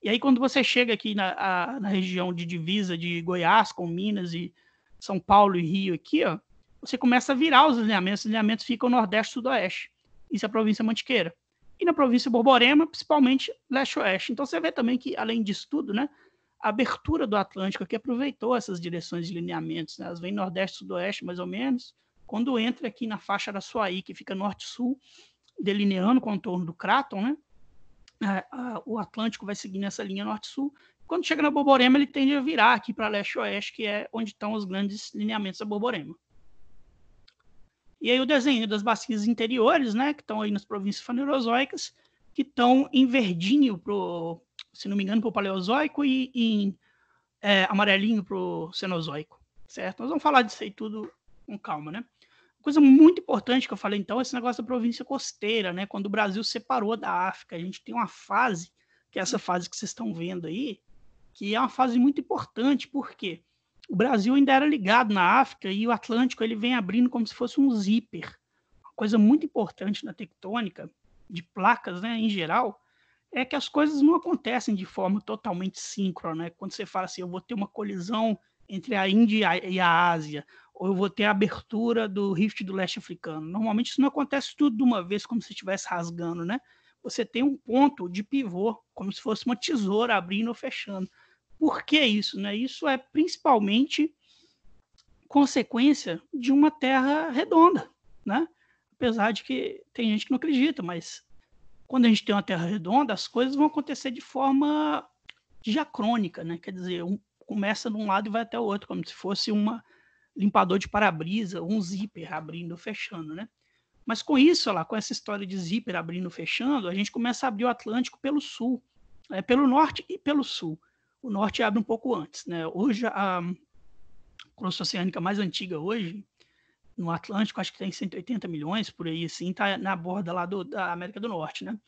E aí, quando você chega aqui na, a, na região de divisa de Goiás com Minas e São Paulo e Rio aqui, ó, você começa a virar os lineamentos, os lineamentos ficam nordeste-sudoeste. Isso é a província Mantiqueira. E na província Borborema, principalmente leste-oeste. Então você vê também que, além disso tudo, né, a abertura do Atlântico aqui aproveitou essas direções de lineamentos. Né? Elas vêm nordeste-sudoeste, mais ou menos. Quando entra aqui na faixa da Suaí, que fica norte-sul, delineando o contorno do Craton, né? A, é, a, o Atlântico vai seguir nessa linha norte-sul. Quando chega na Borborema, ele tende a virar aqui para leste-oeste, que é onde estão os grandes lineamentos da Borborema. E aí o desenho das bacias interiores, né, que estão aí nas províncias fanerozoicas, que estão em verdinho, pro, se não me engano, para o Paleozoico e em é, amarelinho para o Cenozoico, certo? Nós vamos falar disso aí tudo com calma, né? coisa muito importante que eu falei então, esse negócio da província costeira, né? Quando o Brasil separou da África, a gente tem uma fase, que é essa fase que vocês estão vendo aí, que é uma fase muito importante, porque o Brasil ainda era ligado na África e o Atlântico ele vem abrindo como se fosse um zíper. Uma coisa muito importante na tectônica de placas, né, em geral, é que as coisas não acontecem de forma totalmente síncrona, né? Quando você fala assim, eu vou ter uma colisão entre a Índia e a Ásia, ou eu vou ter a abertura do rift do leste africano. Normalmente isso não acontece tudo de uma vez, como se estivesse rasgando, né? Você tem um ponto de pivô, como se fosse uma tesoura abrindo ou fechando. Por que isso? Né? Isso é principalmente consequência de uma terra redonda, né? Apesar de que tem gente que não acredita, mas quando a gente tem uma terra redonda, as coisas vão acontecer de forma diacrônica, né? Quer dizer, um começa de um lado e vai até o outro, como se fosse uma limpador de para-brisa, um zíper abrindo ou fechando, né? Mas com isso, lá, com essa história de zíper abrindo e fechando, a gente começa a abrir o Atlântico pelo sul, é, pelo norte e pelo sul. O norte abre um pouco antes, né? Hoje a crosta oceânica mais antiga hoje no Atlântico, acho que tem tá 180 milhões por aí, assim, tá na borda lá do, da América do Norte, né?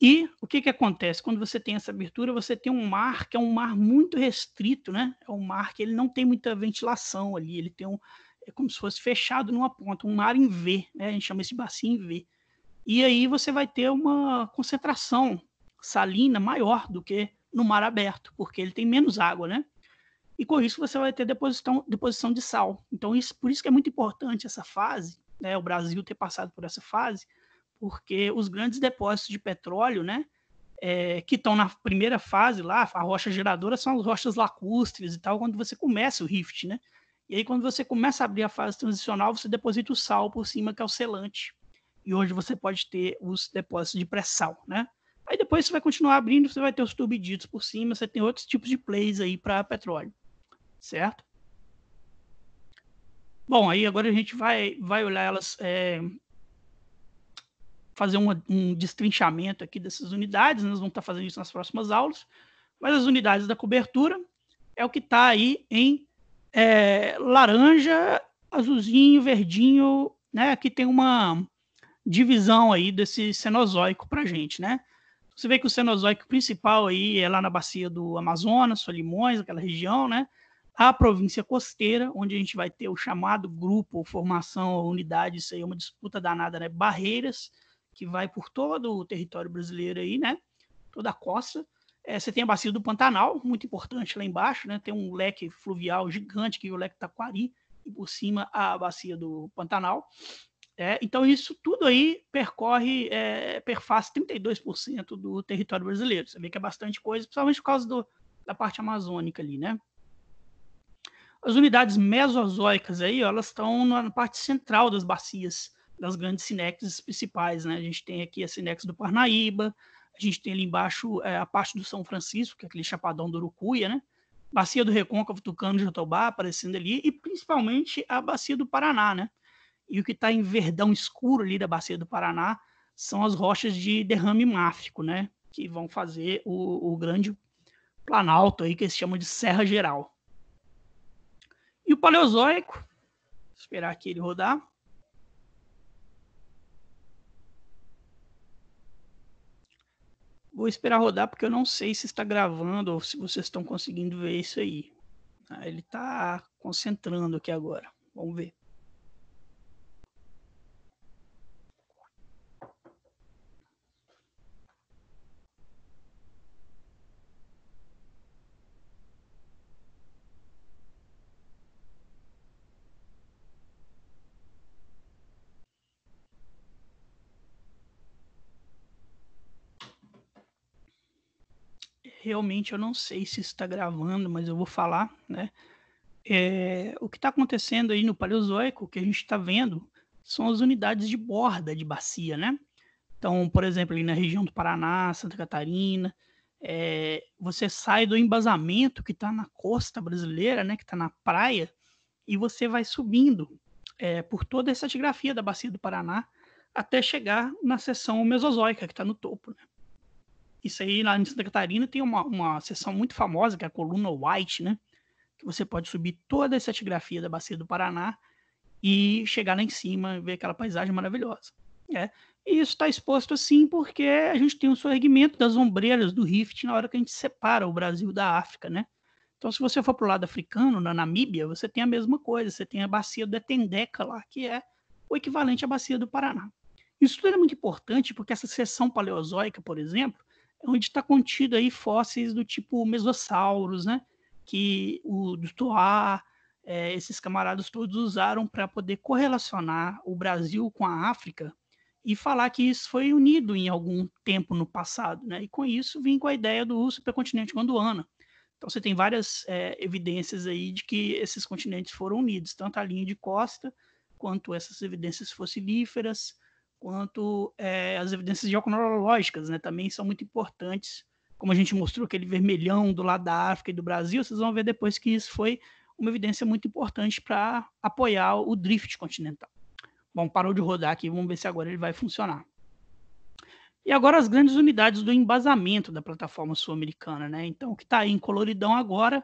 E o que, que acontece? Quando você tem essa abertura, você tem um mar que é um mar muito restrito, né? É um mar que ele não tem muita ventilação ali, ele tem um. É como se fosse fechado numa ponta, um mar em V, né? A gente chama esse bacinho em V. E aí você vai ter uma concentração salina maior do que no mar aberto, porque ele tem menos água, né? E com isso você vai ter deposição, deposição de sal. Então, isso, por isso que é muito importante essa fase, né? O Brasil ter passado por essa fase, porque os grandes depósitos de petróleo, né, é, que estão na primeira fase lá, a rocha geradora são as rochas lacustres e tal, quando você começa o rift, né? E aí quando você começa a abrir a fase transicional, você deposita o sal por cima, que é o selante. E hoje você pode ter os depósitos de pré-sal, né? Aí depois você vai continuar abrindo, você vai ter os turbiditos por cima, você tem outros tipos de plays aí para petróleo, certo? Bom, aí agora a gente vai, vai olhar elas é, fazer uma, um destrinchamento aqui dessas unidades, né? nós vamos estar tá fazendo isso nas próximas aulas, mas as unidades da cobertura é o que está aí em é, laranja, azulzinho, verdinho, né? Aqui tem uma divisão aí desse cenozoico para gente, né? Você vê que o cenozoico principal aí é lá na bacia do Amazonas, Solimões, aquela região, né? A província costeira, onde a gente vai ter o chamado grupo, formação, unidade, isso aí é uma disputa danada, né? Barreiras, que vai por todo o território brasileiro aí, né? Toda a costa. É, você tem a bacia do Pantanal, muito importante lá embaixo, né? Tem um leque fluvial gigante que é o leque Taquari e por cima a bacia do Pantanal. É, então isso tudo aí percorre, é, perfaz 32% do território brasileiro. Você vê que é bastante coisa, principalmente por causa do, da parte amazônica ali, né? As unidades mesozoicas aí, ó, elas estão na parte central das bacias das grandes sinexes principais, né? A gente tem aqui a Sinex do Parnaíba, a gente tem ali embaixo é, a parte do São Francisco, que é aquele chapadão do Urucuia, né? Bacia do Recôncavo, Tucano, Jatobá aparecendo ali, e principalmente a Bacia do Paraná, né? E o que está em verdão escuro ali da Bacia do Paraná são as rochas de derrame máfico, né? Que vão fazer o, o grande planalto aí, que eles chamam de Serra Geral. E o Paleozoico, esperar aqui ele rodar, Vou esperar rodar porque eu não sei se está gravando ou se vocês estão conseguindo ver isso aí. Ah, ele está concentrando aqui agora. Vamos ver. realmente eu não sei se está gravando, mas eu vou falar, né? É, o que está acontecendo aí no Paleozoico, o que a gente está vendo, são as unidades de borda de bacia, né? Então, por exemplo, ali na região do Paraná, Santa Catarina, é, você sai do embasamento que está na costa brasileira, né? Que está na praia, e você vai subindo é, por toda a estratigrafia da bacia do Paraná até chegar na seção mesozoica que está no topo, né? Isso aí lá em Santa Catarina tem uma, uma seção muito famosa, que é a coluna White, né? Que você pode subir toda a estratigrafia da Bacia do Paraná e chegar lá em cima e ver aquela paisagem maravilhosa. É. E isso está exposto assim porque a gente tem um sorgimento das ombreiras do rift na hora que a gente separa o Brasil da África, né? Então, se você for para o lado africano, na Namíbia, você tem a mesma coisa, você tem a bacia do Etendeca lá, que é o equivalente à bacia do Paraná. Isso tudo é muito importante porque essa seção paleozoica, por exemplo, onde está contido aí fósseis do tipo mesossauros, né? Que o Dutoit, é, esses camaradas todos usaram para poder correlacionar o Brasil com a África e falar que isso foi unido em algum tempo no passado, né? E com isso vim com a ideia do supercontinente gondwana. Então você tem várias é, evidências aí de que esses continentes foram unidos, tanto a linha de costa quanto essas evidências fossilíferas, quanto é, as evidências geocronológicas, né, também são muito importantes. Como a gente mostrou aquele vermelhão do lado da África e do Brasil, vocês vão ver depois que isso foi uma evidência muito importante para apoiar o drift continental. Bom, parou de rodar aqui, vamos ver se agora ele vai funcionar. E agora as grandes unidades do embasamento da plataforma sul-americana, né? Então, o que está aí em coloridão agora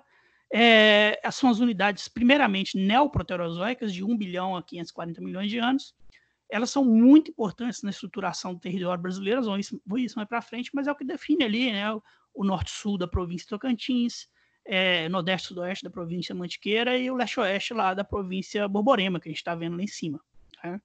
é, são as unidades, primeiramente, neoproterozoicas, de 1 bilhão a 540 milhões de anos, elas são muito importantes na estruturação do território brasileiro, vão isso, isso mais para frente, mas é o que define ali né, o, o norte-sul da província de Tocantins, é, nordeste-sudoeste da província Mantiqueira e o leste-oeste lá da província Borborema, que a gente está vendo lá em cima. Né?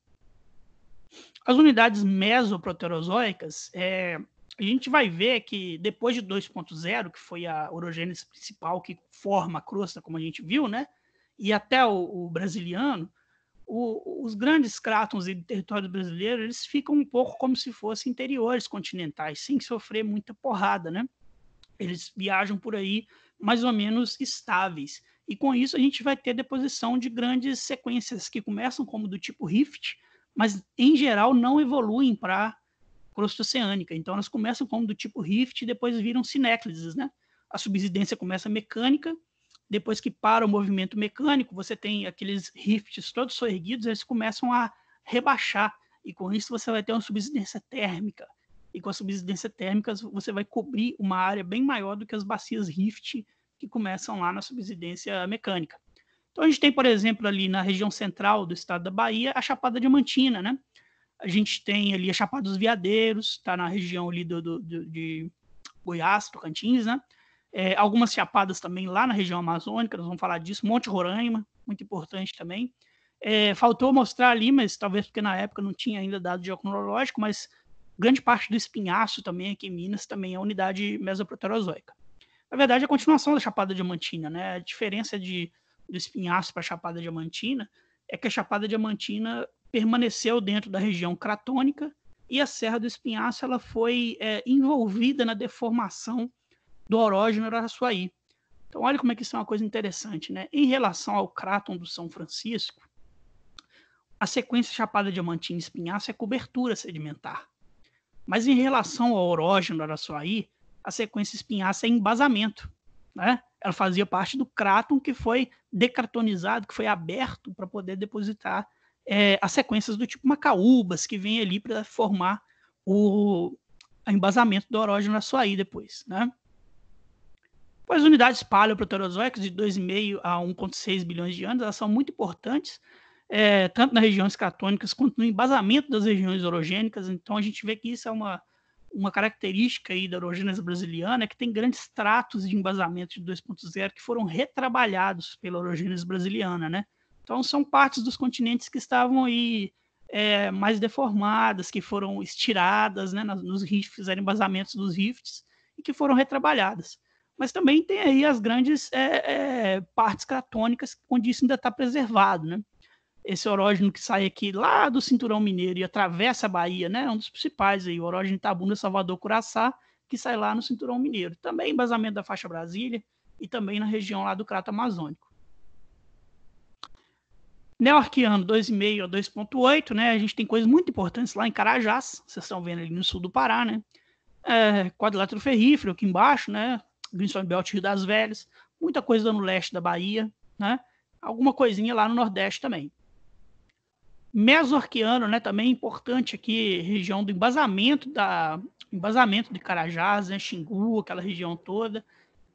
As unidades mesoproterozoicas, é, a gente vai ver que depois de 2.0, que foi a orogênese principal que forma a crosta, como a gente viu, né? E até o, o brasiliano, o, os grandes cratons e territórios brasileiros eles ficam um pouco como se fossem interiores continentais, sem sofrer muita porrada, né? Eles viajam por aí mais ou menos estáveis. E com isso a gente vai ter deposição de grandes sequências que começam como do tipo rift, mas em geral não evoluem para crosta oceânica. Então elas começam como do tipo rift e depois viram sinéclises, né? A subsidência começa mecânica, depois que para o movimento mecânico, você tem aqueles rifts todos soerguidos, eles começam a rebaixar, e com isso você vai ter uma subsidência térmica. E com a subsidência térmica, você vai cobrir uma área bem maior do que as bacias rift que começam lá na subsidência mecânica. Então a gente tem, por exemplo, ali na região central do estado da Bahia, a Chapada Diamantina, né? A gente tem ali a Chapada dos Veadeiros, está na região ali do, do, do de Goiás, Tocantins, né? é, algumas chapadas também lá na região amazônica, nós vamos falar disso, Monte Roraima, muito importante também. É, faltou mostrar ali, mas talvez porque na época não tinha ainda dado geocronológico, mas grande parte do espinhaço também aqui em Minas também é unidade mesoproterozoica. Na verdade, é a continuação da Chapada Diamantina, né? A diferença de, do espinhaço para a Chapada Diamantina é que a Chapada Diamantina permaneceu dentro da região cratônica e a Serra do Espinhaço ela foi é, envolvida na deformação do Orógeno Araçuaí. Então, olha como é que isso é uma coisa interessante, né? Em relação ao cráton do São Francisco, a sequência Chapada Diamantina e é cobertura sedimentar. Mas em relação ao Orógeno Araçuaí, a sequência Espinhaça é embasamento, né? Ela fazia parte do cráton que foi decratonizado, que foi aberto para poder depositar é, as sequências do tipo macaúbas, que vem ali para formar o, embasamento do orógeno Araçuaí depois, né? As unidades paleoproterozoicas de 2,5 a 1,6 bilhões de anos elas são muito importantes, é, tanto nas regiões catônicas quanto no embasamento das regiões orogênicas. Então, a gente vê que isso é uma, uma característica aí da orogênese brasiliana, que tem grandes tratos de embasamento de 2.0 que foram retrabalhados pela orogênese brasiliana, né? Então, são partes dos continentes que estavam aí é, mais deformadas, que foram estiradas né, nos rifts, eram embasamentos dos rifts, e que foram retrabalhadas mas também tem aí as grandes é, é, partes cratônicas onde isso ainda está preservado, né? Esse orógeno que sai aqui lá do cinturão mineiro e atravessa a Bahia, né? É um dos principais aí, o orógeno Itabuna, Salvador, Curaçá, que sai lá no cinturão mineiro. Também embasamento da faixa Brasília e também na região lá do crato amazônico. Neoarquiano 2,5 a 2,8, né? A gente tem coisas muito importantes lá em Carajás, vocês estão vendo ali no sul do Pará, né? É, quadrilátero ferrífero aqui embaixo, né? Greenstone Belt Rio das Velhas, muita coisa no leste da Bahia, né? alguma coisinha lá no Nordeste também. Mesorquiano, né, também importante aqui, região do embasamento da embasamento de Carajás, né, Xingu, aquela região toda.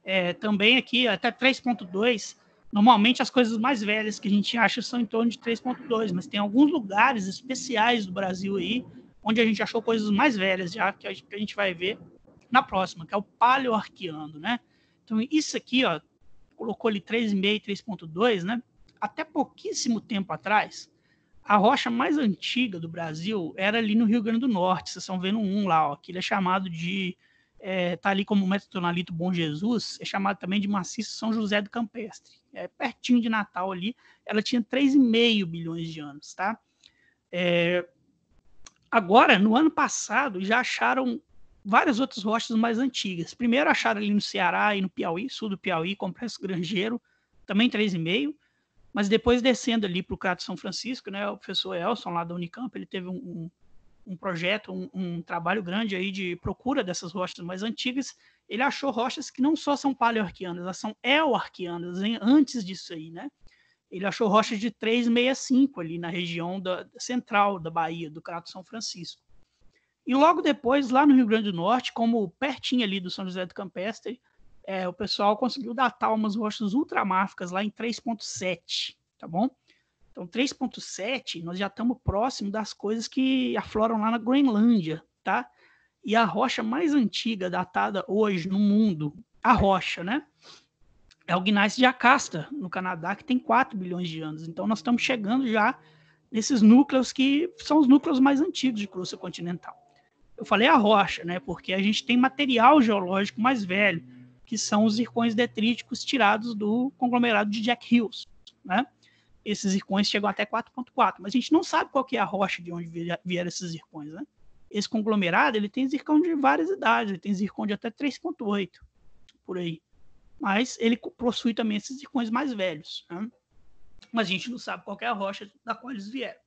É, também aqui, até 3.2, normalmente as coisas mais velhas que a gente acha são em torno de 3.2, mas tem alguns lugares especiais do Brasil aí, onde a gente achou coisas mais velhas já, que a gente vai ver na próxima, que é o paleoarqueano, né? Então, isso aqui, ó, colocou ali 3,5, 3,2, né? Até pouquíssimo tempo atrás, a rocha mais antiga do Brasil era ali no Rio Grande do Norte, vocês estão vendo um lá, ó, que ele é chamado de, é, tá ali como metatonalito Bom Jesus, é chamado também de maciço São José do Campestre, é pertinho de Natal ali, ela tinha 3,5 bilhões de anos, tá? É, agora, no ano passado, já acharam várias outras rochas mais antigas. Primeiro acharam ali no Ceará e no Piauí, sul do Piauí, Complexo Grangeiro, também 3,5, mas depois descendo ali para o Crato São Francisco, né, o professor Elson lá da Unicamp, ele teve um, um, um projeto, um, um, trabalho grande aí de procura dessas rochas mais antigas, ele achou rochas que não só são paleoarqueanas, elas são eoarqueanas, antes disso aí, né? Ele achou rochas de 365 ali na região da, central da Bahia, do Crato São Francisco. E logo depois, lá no Rio Grande do Norte, como pertinho ali do São José do Campestre, é, o pessoal conseguiu datar umas rochas ultramáficas lá em 3.7, tá bom? Então, 3.7, nós já estamos próximo das coisas que afloram lá na Groenlândia, tá? E a rocha mais antiga datada hoje no mundo, a rocha, né? É o Gneiss de Acasta, no Canadá, que tem 4 bilhões de anos. Então, nós estamos chegando já nesses núcleos que são os núcleos mais antigos de crosta continental. Eu falei a rocha, né? Porque a gente tem material geológico mais velho, que são os zircões detríticos tirados do conglomerado de Jack Hills, né? Esses zircões chegam até 4.4, mas a gente não sabe qual que é a rocha de onde vieram esses zircões, né? Esse conglomerado, ele tem zircão de várias idades, ele tem zircão de até 3.8, por aí. Mas ele possui também esses zircões mais velhos, né? Mas a gente não sabe qual é a rocha da qual eles vieram.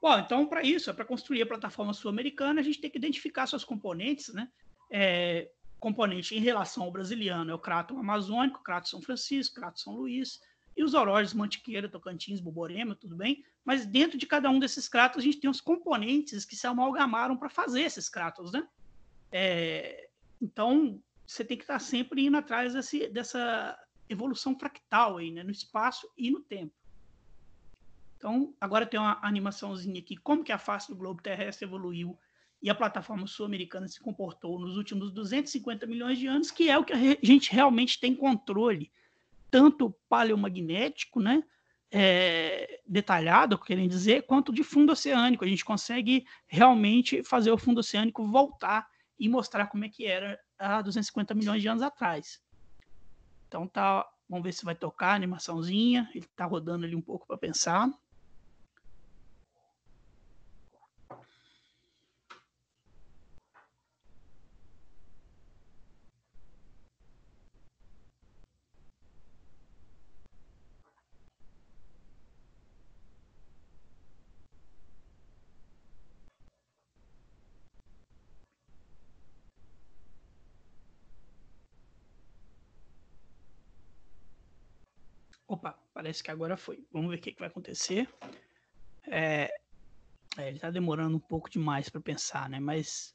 Bom, então, para isso, é para construir a plataforma sul-americana, a gente tem que identificar seus componentes, né? É, componente em relação ao brasiliano é o crato amazônico, o crato São Francisco, o crato São Luís, e os auroges Mantiqueira, Tocantins, Borborema, tudo bem, mas dentro de cada um desses cratos a gente tem os componentes que se amalgamaram para fazer esses cratos, né? É, então, você tem que estar tá sempre indo atrás desse, dessa evolução fractal aí, né? no espaço e no tempo. Então, agora tem uma animaçãozinha aqui, como que a face do globo terrestre evoluiu e a plataforma sul-americana se comportou nos últimos 250 milhões de anos, que é o que a gente realmente tem controle, tanto paleomagnético, né, é, detalhado, querendo dizer, quanto de fundo oceânico. A gente consegue realmente fazer o fundo oceânico voltar e mostrar como é que era há 250 milhões de anos atrás. Então tá, vamos ver se vai tocar a animaçãozinha. Ele está rodando ali um pouco para pensar. Parece que agora foi. Vamos ver o que, que vai acontecer. É, é, ele tá demorando um pouco demais para pensar, né? Mas.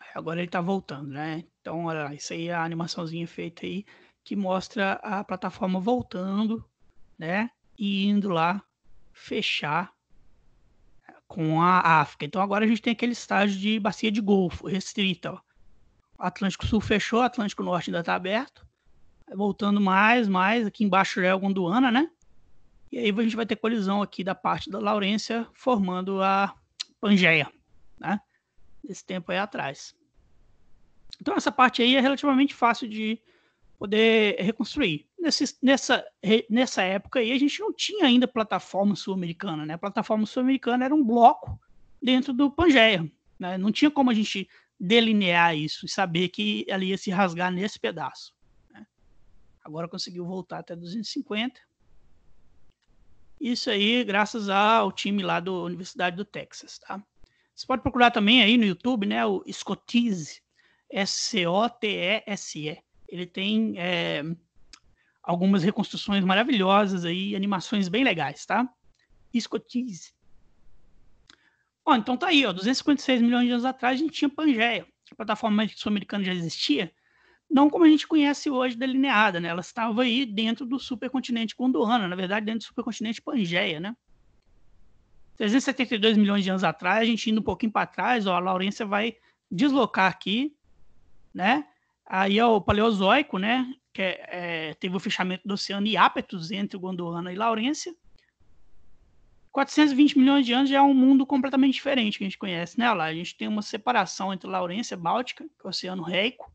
É, agora ele tá voltando, né? Então, olha, isso aí é a animaçãozinha feita aí que mostra a plataforma voltando, né? E indo lá fechar com a África. Então agora a gente tem aquele estágio de bacia de Golfo, restrita. Ó. Atlântico Sul fechou, Atlântico Norte ainda está aberto. Voltando mais, mais, aqui embaixo já é o Gondwana, né? E aí a gente vai ter colisão aqui da parte da Laurência, formando a Pangeia, né? Esse tempo aí atrás. Então essa parte aí é relativamente fácil de poder reconstruir nesse, nessa, nessa época aí a gente não tinha ainda plataforma sul-americana, né? A plataforma sul-americana era um bloco dentro do Pangeia, né? Não tinha como a gente delinear isso e saber que ela ia se rasgar nesse pedaço. Né? Agora conseguiu voltar até 250. Isso aí, graças ao time lá da Universidade do Texas, tá? Você pode procurar também aí no YouTube, né? O Scottese, S-C-O-T-E-S-E. Ele tem é, algumas reconstruções maravilhosas aí, animações bem legais, tá? Escotise. Ó, então tá aí, ó, 256 milhões de anos atrás a gente tinha Pangeia. A plataforma sul-americana já existia, não como a gente conhece hoje delineada, né? Ela estava aí dentro do supercontinente Gondwana, na verdade dentro do supercontinente Pangeia, né? 372 milhões de anos atrás, a gente indo um pouquinho para trás, ó, a Laurência vai deslocar aqui, né? Aí é o Paleozoico, né? que é, é, teve o fechamento do Oceano e Apetus entre Gondwana e Laurência. 420 milhões de anos já é um mundo completamente diferente que a gente conhece, né? Lá a gente tem uma separação entre Laurência Báltica, que é o Oceano Reico,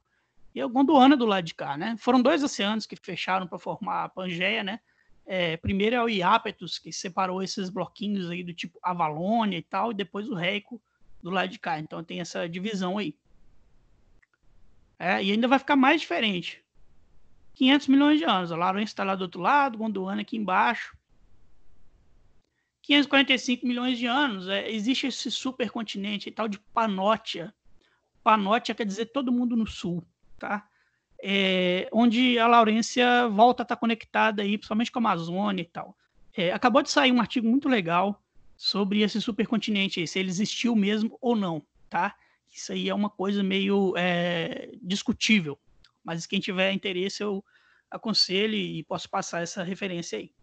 e a Gondwana do lado de cá, né? Foram dois oceanos que fecharam para formar a Pangeia, né? É, primeiro é o Iapetus, que separou esses bloquinhos aí do tipo Avalônia e tal, e depois o Reico do lado de cá. Então tem essa divisão aí. É, e ainda vai ficar mais diferente. 500 milhões de anos. A Lawrence está lá do outro lado, Gondwana aqui embaixo. 545 milhões de anos, é, existe esse supercontinente tal de Panótia. Panótia quer dizer todo mundo no sul, tá? É, onde a Laurência volta a estar tá conectada aí, principalmente com a Amazônia e tal. É, acabou de sair um artigo muito legal sobre esse supercontinente, aí, se ele existiu mesmo ou não, tá? Isso aí é uma coisa meio é, discutível, mas quem tiver interesse, eu aconselho e posso passar essa referência aí.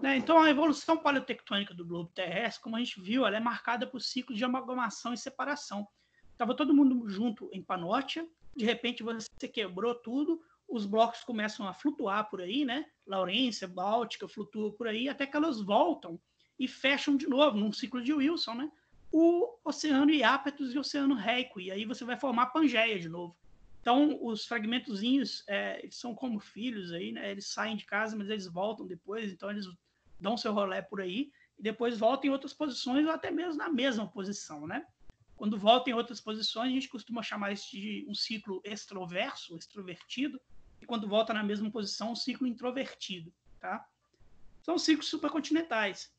Né? Então, a evolução paleotectônica do globo terrestre, como a gente viu, ela é marcada por ciclos de amalgamação e separação. Estava todo mundo junto em Panótia, de repente você quebrou tudo, os blocos começam a flutuar por aí, né? Laurência, Báltica, flutua por aí, até que elas voltam e fecham de novo, num ciclo de Wilson, né? O Oceano Iapetus e o Oceano Reiko, e aí você vai formar a Pangeia de novo. Então, os fragmentozinhos é, são como filhos aí, né? Eles saem de casa, mas eles voltam depois, então eles dão seu rolé por aí e depois voltam em outras posições ou até mesmo na mesma posição, né? Quando voltam em outras posições, a gente costuma chamar isso de um ciclo extroverso, extrovertido, e quando volta na mesma posição, um ciclo introvertido, tá? São ciclos supercontinentais.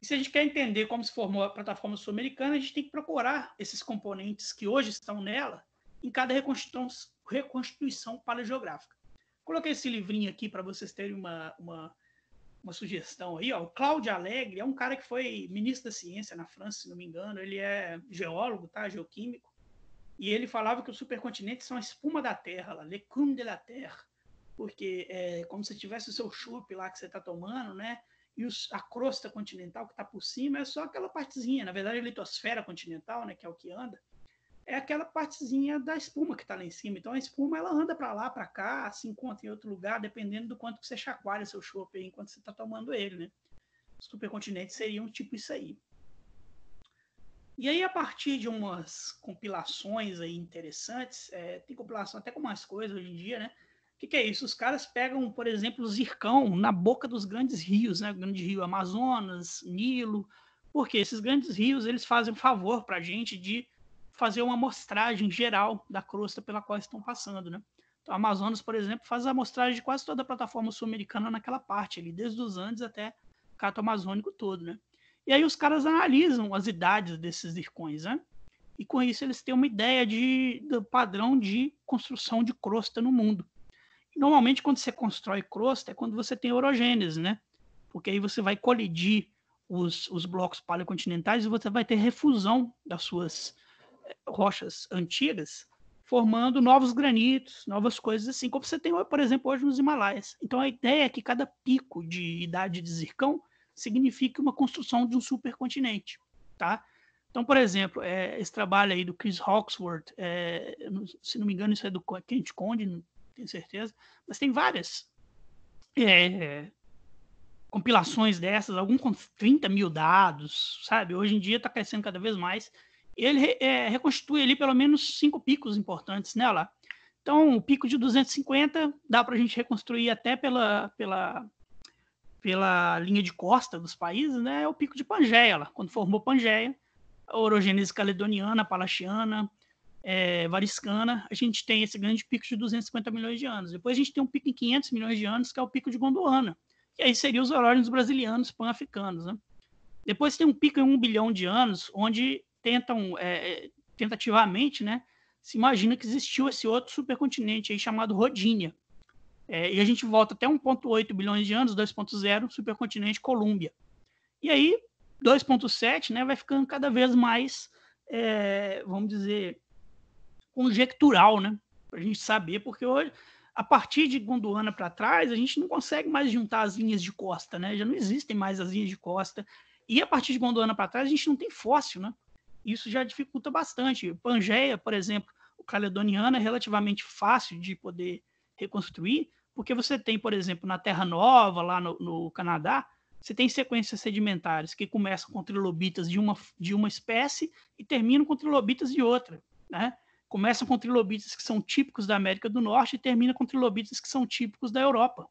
E se a gente quer entender como se formou a plataforma sul-americana, a gente tem que procurar esses componentes que hoje estão nela em cada reconstituição, reconstituição paleogeográfica. Coloquei esse livrinho aqui para vocês terem uma, uma, uma, sugestão aí. Ó. O Claudio Alegre é um cara que foi ministro da ciência na França, se não me engano. Ele é geólogo, tá? geoquímico. E ele falava que os supercontinentes são a espuma da Terra, lá, lecume de la Terre, porque é como se tivesse o seu chup lá que você está tomando, né? E os, a crosta continental que está por cima é só aquela partezinha, na verdade, a litosfera continental, né, que é o que anda é aquela partezinha da espuma que está lá em cima. Então a espuma ela anda para lá, para cá, se encontra em outro lugar, dependendo do quanto você chacoalha seu chope enquanto você está tomando ele, né? Supercontinente seria um tipo isso aí. E aí, a partir de umas compilações aí interessantes, é, tem compilação até com mais coisas hoje em dia, né? O que, que, é isso? Os caras pegam, por exemplo, o zircão na boca dos grandes rios, né? O grande rio Amazonas, Nilo, porque esses grandes rios eles fazem um favor para a gente de fazer uma amostragem geral da crosta pela qual estão passando, né? Então, Amazonas, por exemplo, faz a amostragem de quase toda a plataforma sul-americana naquela parte ali, desde os Andes até o Cato Amazônico todo, né? E aí os caras analisam as idades desses zircões, né? E com isso eles têm uma ideia de, do padrão de construção de crosta no mundo. normalmente quando você constrói crosta é quando você tem orogênese, né? Porque aí você vai colidir os, os blocos paleocontinentais e você vai ter refusão das suas rochas antigas, formando novos granitos, novas coisas assim, como você tem, por exemplo, hoje nos Himalaias. Então a ideia é que cada pico de idade de zircão signifique uma construção de um supercontinente, tá? Então, por exemplo, é, esse trabalho aí do Chris Hawksworth, é, se não me engano, isso é do Kent Conde, não tenho certeza, mas tem várias é, é compilações dessas, algum com 30 mil dados, sabe? Hoje em dia está crescendo cada vez mais ele é, reconstitui ali pelo menos cinco picos importantes, nela. lá. Então, o pico de 250 dá para a gente reconstruir até pela, pela, pela linha de costa dos países, né? É o pico de Pangeia, lá, quando formou Pangeia, a orogênese caledoniana, palachiana, é, variscana, a gente tem esse grande pico de 250 milhões de anos. Depois a gente tem um pico em 500 milhões de anos, que é o pico de Gondwana, que aí seria os horórios brasilianos pan-africanos, né? Depois tem um pico em um bilhão de anos, onde tentam é, é, tentativamente, né, se imagina que existiu esse outro supercontinente aí chamado Rodinia É, e a gente volta até 1,8 bilhões de anos, 2,0, supercontinente Colômbia. E aí, 2,7 né, vai ficando cada vez mais, é, vamos dizer, conjectural, né? Para a gente saber, porque hoje, a partir de Gondwana para trás, a gente não consegue mais juntar as linhas de costa, né? Já não existem mais as linhas de costa. E a partir de Gondwana para trás, a gente não tem fóssil, né? isso já dificulta bastante. Pangeia, por exemplo, o caledoniano é relativamente fácil de poder reconstruir, porque você tem, por exemplo, na Terra Nova, lá no, no Canadá, você tem sequências sedimentares que começam com trilobitas de uma, de uma espécie e terminam com trilobitas de outra, né? Começam com trilobitas que são típicos da América do Norte e terminam com trilobitas que são típicos da Europa.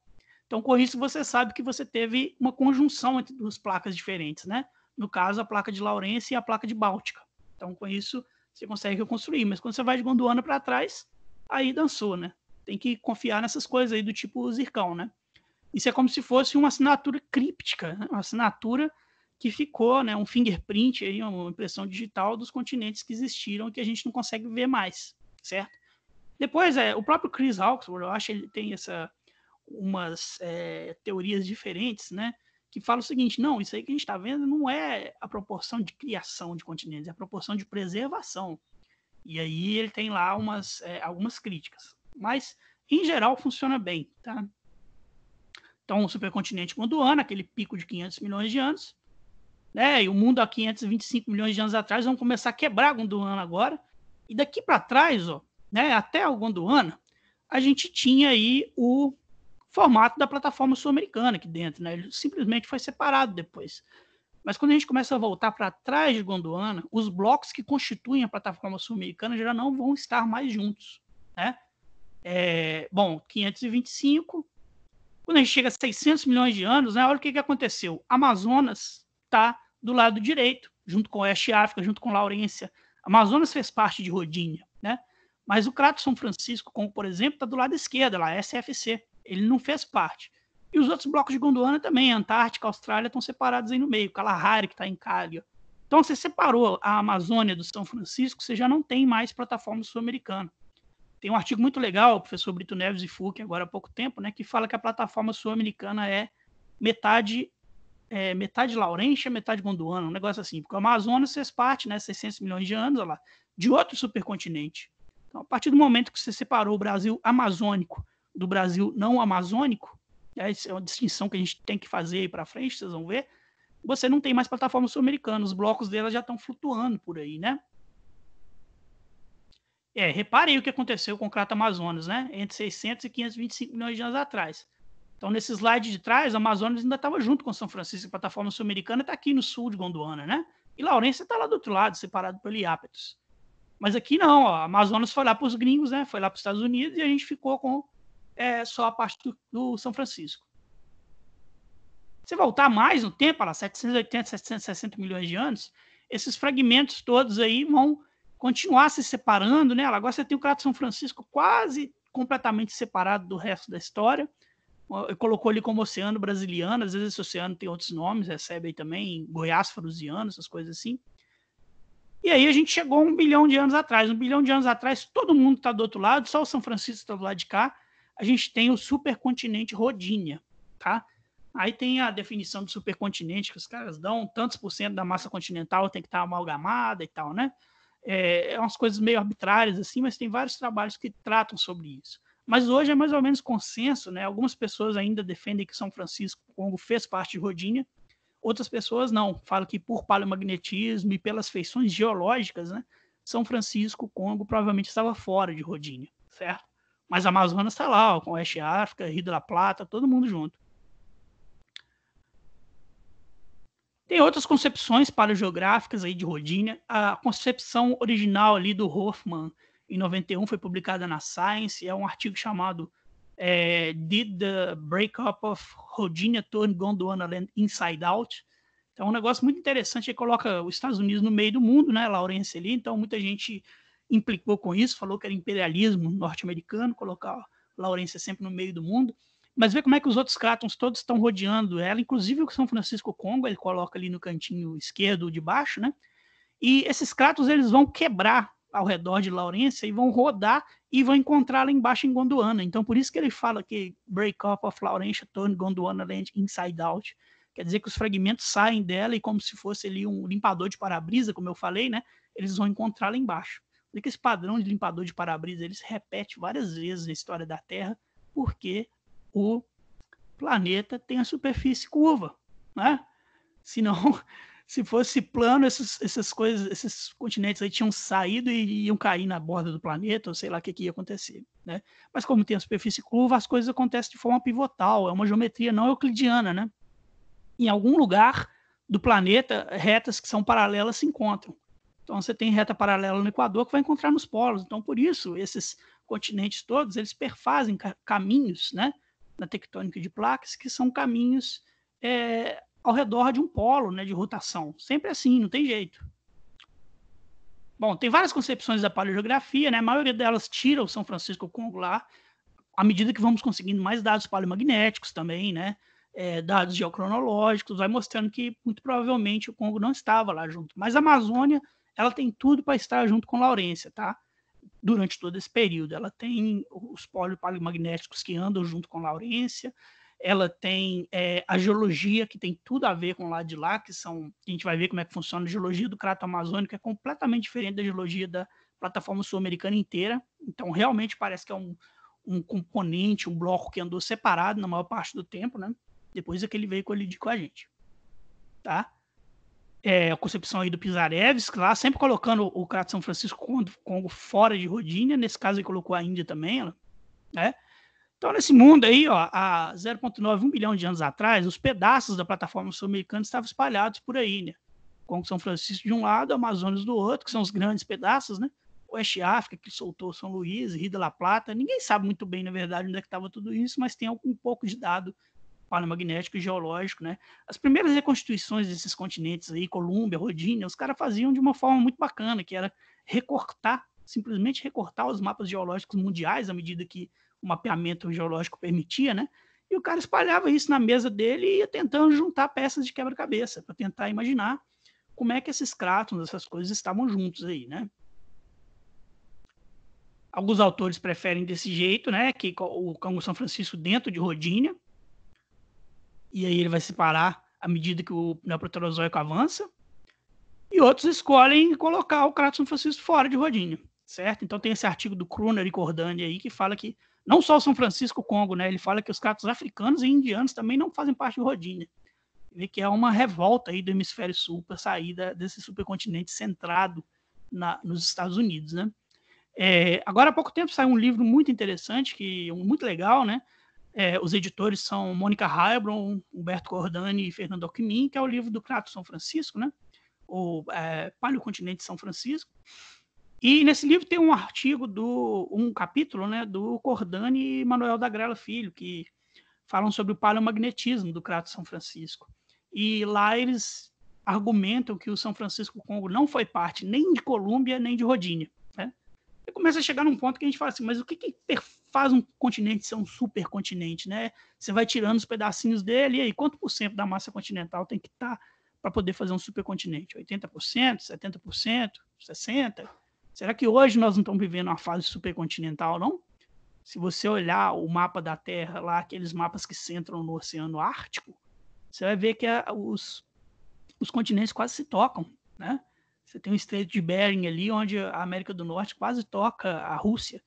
Então, com isso, você sabe que você teve uma conjunção entre duas placas diferentes, né? No caso, a placa de Laurence e a placa de Báltica. Então, com isso, você consegue reconstruir. Mas quando você vai de Gondwana para trás, aí dançou, né? Tem que confiar nessas coisas aí do tipo Zircão, né? Isso é como se fosse uma assinatura críptica, né? uma assinatura que ficou, né? Um fingerprint aí, uma impressão digital dos continentes que existiram que a gente não consegue ver mais, certo? Depois, é, o próprio Chris Hawksworth, eu acho que ele tem essa, umas é, teorias diferentes, né? que fala o seguinte: não, isso aí que a gente está vendo não é a proporção de criação de continentes, é a proporção de preservação. E aí ele tem lá umas, é, algumas críticas. Mas, em geral, funciona bem. Tá? Então, o supercontinente Gondwana, aquele pico de 500 milhões de anos, né? e o mundo há 525 milhões de anos atrás, vão começar a quebrar Gondwana agora. E daqui para trás, ó, né, até o Gondwana, a gente tinha aí o formato da plataforma sul-americana aqui dentro, né? Ele simplesmente foi separado depois. Mas quando a gente começa a voltar para trás de Gondwana, os blocos que constituem a plataforma sul-americana já não vão estar mais juntos, né? É, bom, 525. Quando a gente chega a 600 milhões de anos, né, olha o que, que aconteceu. Amazonas está do lado direito, junto com Oeste África, junto com Laurência. Amazonas fez parte de Rodinha, né? Mas o Crato São Francisco, como por exemplo, está do lado esquerdo, lá, SFC. Ele não fez parte. E os outros blocos de Gondwana também, Antártica, Austrália, estão separados aí no meio. Kalahari, que está em Cália. Então, você separou a Amazônia do São Francisco, você já não tem mais plataforma sul-americana. Tem um artigo muito legal, o professor Brito Neves e Fulk, agora há pouco tempo, né, que fala que a plataforma sul-americana é metade é, metade Laurentia metade Gondwana, um negócio assim, porque a Amazônia fez parte, né, 600 milhões de anos, lá, de outro supercontinente. Então, a partir do momento que você separou o Brasil amazônico do Brasil não amazônico, essa é uma distinção que a gente tem que fazer aí para frente, vocês vão ver, você não tem mais plataforma sul-americana, os blocos dela já estão flutuando por aí, né? É, repare aí o que aconteceu com o Crato Amazonas, né? Entre 600 e 525 milhões de anos atrás. Então, nesse slide de trás, a Amazonas ainda estava junto com São Francisco, a plataforma sul-americana está aqui no sul de Gondwana, né? E Laurência está lá do outro lado, separado pelo Iapetus. Mas aqui não, ó, a Amazonas foi lá para os gringos, né? Foi lá para os Estados Unidos e a gente ficou com é, só a parte do, do São Francisco. Se voltar mais no tempo, lá, 780, 760 milhões de anos, esses fragmentos todos aí vão continuar se separando, né? Agora você tem o Crato São Francisco quase completamente separado do resto da história. Colocou ali como Oceano Brasiliano, às vezes esse oceano tem outros nomes, recebe aí também Goiás Farusiano, essas coisas assim. E aí a gente chegou um bilhão de anos atrás. Um bilhão de anos atrás, todo mundo está do outro lado, só o São Francisco está do lado de cá a gente tem o supercontinente Rodinia, tá? Aí tem a definição de supercontinente, que os caras dão tantos por cento da massa continental tem que estar tá amalgamada e tal, né? É, é umas coisas meio arbitrárias assim, mas tem vários trabalhos que tratam sobre isso. Mas hoje é mais ou menos consenso, né? Algumas pessoas ainda defendem que São Francisco Congo fez parte de Rodinia, outras pessoas não. Falam que por paleomagnetismo e pelas feições geológicas, né? São Francisco Congo provavelmente estava fora de Rodinia, certo? Mas a Amazonas está lá, ó, com Oeste África, Rio da Plata, todo mundo junto. Tem outras concepções paleogeográficas aí de Rodinha. A concepção original ali do Hoffman, em 91, foi publicada na Science. É um artigo chamado é, Did the Breakup of Rodinha Turn Gondwana Land Inside Out? Então, é um negócio muito interessante. Ele coloca os Estados Unidos no meio do mundo, né, Laurence ali. Então, muita gente implicou com isso, falou que era imperialismo norte-americano, colocar Laurência sempre no meio do mundo. Mas vê como é que os outros cratons todos estão rodeando ela, inclusive o São Francisco Congo, ele coloca ali no cantinho esquerdo de baixo, né? E esses cratons eles vão quebrar ao redor de Laurência e vão rodar e vão encontrar lá embaixo em Gondwana. Então por isso que ele fala que break up of Laurência turn Gondwana land inside out. Quer dizer que os fragmentos saem dela e como se fosse ali um limpador de para-brisa, como eu falei, né? Eles vão encontrar lá embaixo que esse padrão de limpador de para-brisa ele se repete várias vezes na história da Terra, porque o planeta tem a superfície curva, né? não, se fosse plano, essas, essas coisas, esses continentes aí tinham saído e iam cair na borda do planeta, ou sei lá o que, que ia acontecer, né? Mas como tem a superfície curva, as coisas acontecem de forma pivotal, é uma geometria não euclidiana, né? Em algum lugar do planeta, retas que são paralelas se encontram. Então você tem reta paralela no Equador que vai encontrar nos polos. Então por isso esses continentes todos eles perfazem caminhos, né, na tectônica de placas que são caminhos é, ao redor de um polo, né, de rotação. Sempre assim, não tem jeito. Bom, tem várias concepções da paleogeografia, né? A maioria delas tira o São Francisco Congular, à medida que vamos conseguindo mais dados paleomagnéticos também, né? É, dados geocronológicos, vai mostrando que muito provavelmente o Congo não estava lá junto. Mas a Amazônia ela tem tudo para estar junto com Laurência, tá? Durante todo esse período. Ela tem os pólios palimagnéticos que andam junto com Laurência, ela tem é, a geologia, que tem tudo a ver com o lado de lá, que são. A gente vai ver como é que funciona. A geologia do crato amazônico é completamente diferente da geologia da plataforma sul-americana inteira. Então, realmente parece que é um, um componente, um bloco que andou separado na maior parte do tempo, né? Depois é que ele veio colidir com a gente. Tá? é, a concepção aí do Pizarevski lá, sempre colocando o Crato São Francisco Congo, com fora de Rodinha, nesse caso ele colocou a Índia também, né? Então, nesse mundo aí, ó, há 0,91 1 bilhão de anos atrás, os pedaços da plataforma sul-americana estavam espalhados por aí, né? Congo São Francisco de um lado, Amazonas do outro, que são os grandes pedaços, né? Oeste África, que soltou São Luís, Rio de la Plata. Ninguém sabe muito bem, na verdade, onde é que estava tudo isso, mas tem algum pouco de dado paleomagnético e geológico, né? As primeiras reconstituições desses continentes aí, Colômbia, Rodínia, os caras faziam de uma forma muito bacana, que era recortar, simplesmente recortar os mapas geológicos mundiais à medida que o mapeamento geológico permitia, né? E o cara espalhava isso na mesa dele e ia tentando juntar peças de quebra-cabeça para tentar imaginar como é que esses cratons, essas coisas estavam juntos aí, né? Alguns autores preferem desse jeito, né? Que o Cango São Francisco dentro de Rodínia, e aí ele vai se parar à medida que o neoproterozoico avança. E outros escolhem colocar o Crato São Francisco fora de rodinha, certo? Então tem esse artigo do Kruner e Cordani aí que fala que não só o São Francisco Congo, né? Ele fala que os cratos africanos e indianos também não fazem parte de rodinha. Vê que é uma revolta aí do hemisfério sul para sair desse supercontinente centrado na, nos Estados Unidos, né? É, agora há pouco tempo saiu um livro muito interessante, que muito legal, né? É, os editores são Mônica Heilbron, Humberto Cordani e Fernando Alckmin, que é o livro do Crato São Francisco, né? O é, Palio Continente São Francisco. E nesse livro tem um artigo do um capítulo, né, do Cordani e Manuel da Grela Filho, que falam sobre o paleomagnetismo do Crato São Francisco. E lá eles argumentam que o São Francisco Congo não foi parte nem de Colômbia nem de Rodinha. Né? E começa a chegar num ponto que a gente fala assim, mas o que, que faz um continente ser um supercontinente, né? Você vai tirando os pedacinhos dele, e aí quanto por cento da massa continental tem que estar tá para poder fazer um supercontinente? 80%, 70%, 60%? Será que hoje nós não estamos vivendo uma fase supercontinental, não? Se você olhar o mapa da Terra lá, aqueles mapas que centram no Oceano Ártico, você vai ver que a, os, os continentes quase se tocam, né? Você tem o Estreito de Bering ali, onde a América do Norte quase toca a Rússia.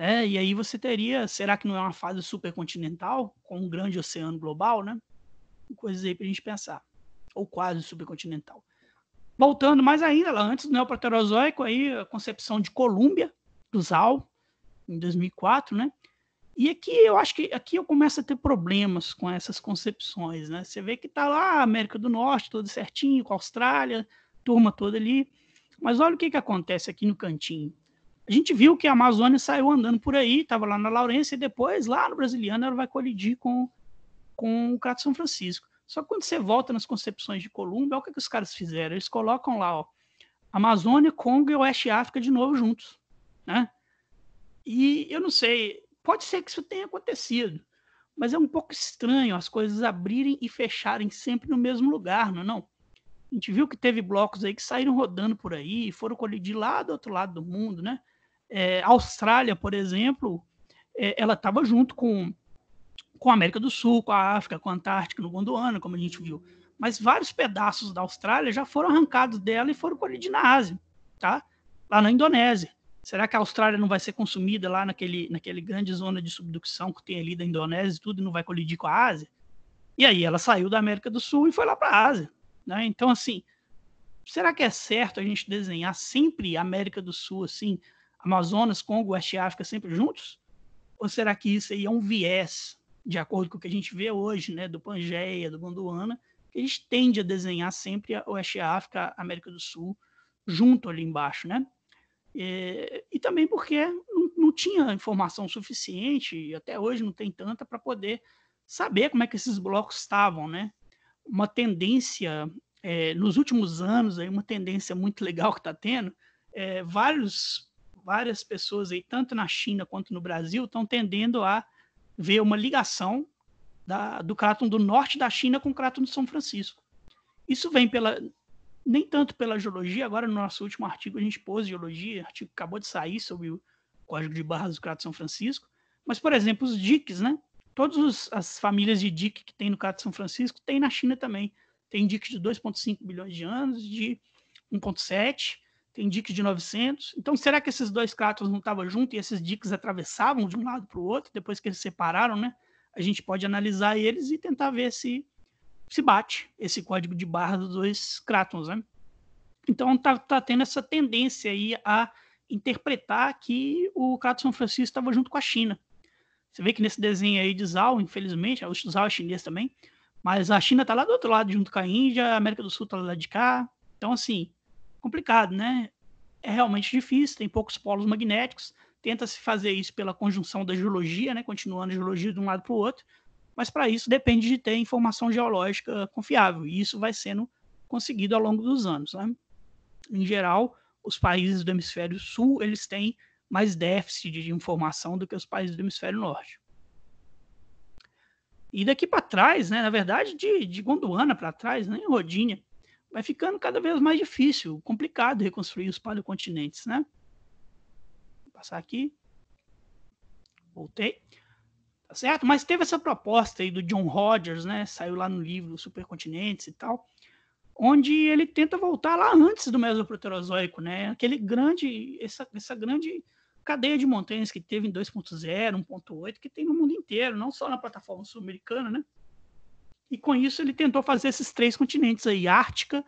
Né? E aí você teria, será que não é uma fase supercontinental com um grande oceano global, né? Coisas aí para a gente pensar, ou quase supercontinental. Voltando mais ainda, lá antes do Neoproterozoico, aí a concepção de Colômbia, do ZAL, em 2004, né? E aqui eu acho que aqui eu começo a ter problemas com essas concepções, né? Você vê que tá lá América do Norte, tudo certinho, com a Austrália, turma toda ali. Mas olha o que, que acontece aqui no cantinho. A gente viu que a Amazônia saiu andando por aí, estava lá na Laurência, e depois, lá no Brasiliano, ela vai colidir com, com o Crato São Francisco. Só que quando você volta nas concepções de Columba, olha o que, que os caras fizeram. Eles colocam lá, ó, Amazônia, Congo e Oeste África de novo juntos. Né? E eu não sei, pode ser que isso tenha acontecido, mas é um pouco estranho as coisas abrirem e fecharem sempre no mesmo lugar, não é não? A gente viu que teve blocos aí que saíram rodando por aí, foram colidir lá do outro lado do mundo, né? É, Austrália, por exemplo, é, ela estava junto com, com a América do Sul, com a África, com a Antártica no Gondwana, como a gente viu. Mas vários pedaços da Austrália já foram arrancados dela e foram colhidos na Ásia, tá? lá na Indonésia. Será que a Austrália não vai ser consumida lá naquele, naquele grande zona de subducção que tem ali da Indonésia e tudo, e não vai colidir com a Ásia? E aí ela saiu da América do Sul e foi lá para a Ásia. Né? Então, assim, será que é certo a gente desenhar sempre a América do Sul assim, Amazonas, Congo, Oeste África sempre juntos? Ou será que isso aí é um viés, de acordo com o que a gente vê hoje, né, do Pangeia, do Gondwana, que a gente tende a desenhar sempre a Oeste África, América do Sul, junto ali embaixo, né? E, é, e também porque não, não, tinha informação suficiente, e até hoje não tem tanta, para poder saber como é que esses blocos estavam, né? Uma tendência, é, nos últimos anos, aí, uma tendência muito legal que está tendo, é, vários várias pessoas aí, tanto na China quanto no Brasil, estão tendendo a ver uma ligação da, do cráton do norte da China com o cráton de São Francisco. Isso vem pela nem tanto pela geologia, agora no nosso último artigo a gente pôs geologia, artigo acabou de sair sobre o código de barras do cráton São Francisco, mas, por exemplo, os diques, né? Todas as famílias de dique que tem no cráton São Francisco tem na China também. Tem diques de 2,5 bilhões de anos, de 1,7 tem diques de 900. Então, será que esses dois cátaros não estavam juntos e esses diques atravessavam de um lado para o outro, depois que eles separaram, né? A gente pode analisar eles e tentar ver se se bate esse código de barra dos dois crátons, né? Então, tá, tá tendo essa tendência aí a interpretar que o Crato São Francisco estava junto com a China. Você vê que nesse desenho aí de Zhao, infelizmente, o Zhao é chinês também, mas a China está lá do outro lado, junto com a Índia, a América do Sul está lá de cá. Então, assim, complicado, né? É realmente difícil, tem poucos polos magnéticos, tenta-se fazer isso pela conjunção da geologia, né? Continuando a geologia de um lado para o outro, mas para isso depende de ter informação geológica confiável, e isso vai sendo conseguido ao longo dos anos, né? Em geral, os países do hemisfério sul, eles têm mais déficit de informação do que os países do hemisfério norte. E daqui para trás, né, na verdade, de, de Gondwana para trás, nem né, Rodinha, vai ficando cada vez mais difícil, complicado reconstruir os paleocontinentes, né? Vou passar aqui. Voltei. Tá certo? Mas teve essa proposta aí do John Rogers, né? Saiu lá no livro Supercontinentes e tal, onde ele tenta voltar lá antes do Mesoproterozoico, né? Aquele grande, essa, essa grande cadeia de montanhas que teve em 2.0, 1.8, que tem no mundo inteiro, não só na plataforma sul-americana, né? E com isso ele tentou fazer esses três continentes aí, Ártica,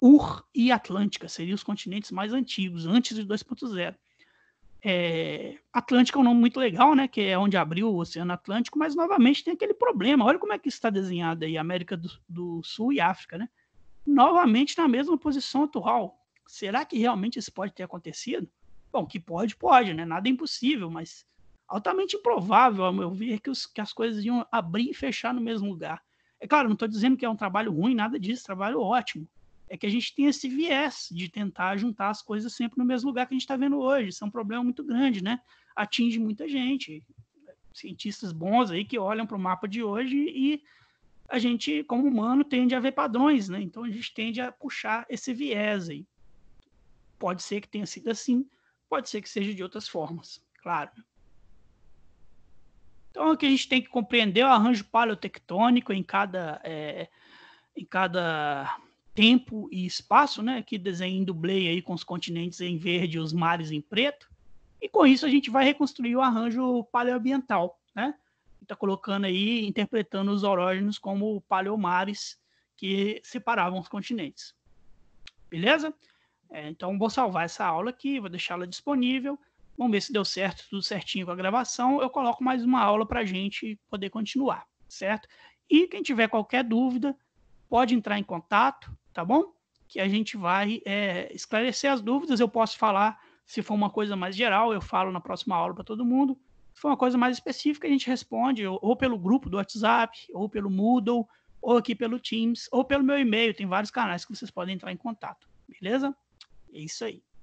Ur e Atlântica, seriam os continentes mais antigos, antes de 2.0. É, Atlântica é um nome muito legal, né? Que é onde abriu o Oceano Atlântico, mas novamente tem aquele problema. Olha como é que está desenhada aí América do, do Sul e África, né? Novamente na mesma posição atual. Será que realmente isso pode ter acontecido? Bom, que pode, pode, né? Nada é impossível, mas altamente improvável, ao meu ver, que, os, que as coisas iam abrir e fechar no mesmo lugar. É claro, não estou dizendo que é um trabalho ruim, nada disso, trabalho ótimo. É que a gente tem esse viés de tentar juntar as coisas sempre no mesmo lugar que a gente está vendo hoje. Isso é um problema muito grande, né? Atinge muita gente. Cientistas bons aí que olham para o mapa de hoje e a gente, como humano, tende a ver padrões, né? Então a gente tende a puxar esse viés aí. Pode ser que tenha sido assim, pode ser que seja de outras formas, claro. Então, o que a gente tem que compreender é o arranjo paleotectônico em cada, é, em cada tempo e espaço, né? Que desenho em dublê aí com os continentes em verde e os mares em preto. E com isso a gente vai reconstruir o arranjo paleoambiental, né? Está colocando aí, interpretando os orógenos como paleomares que separavam os continentes. Beleza? É, então vou salvar essa aula aqui, vou deixá-la disponível. Vamos ver se deu certo, tudo certinho com a gravação. Eu coloco mais uma aula para a gente poder continuar, certo? E quem tiver qualquer dúvida, pode entrar em contato, tá bom? Que a gente vai é, esclarecer as dúvidas. Eu posso falar, se for uma coisa mais geral, eu falo na próxima aula para todo mundo. Se for uma coisa mais específica, a gente responde ou, ou pelo grupo do WhatsApp, ou pelo Moodle, ou aqui pelo Teams, ou pelo meu e-mail. Tem vários canais que vocês podem entrar em contato, beleza? É isso aí.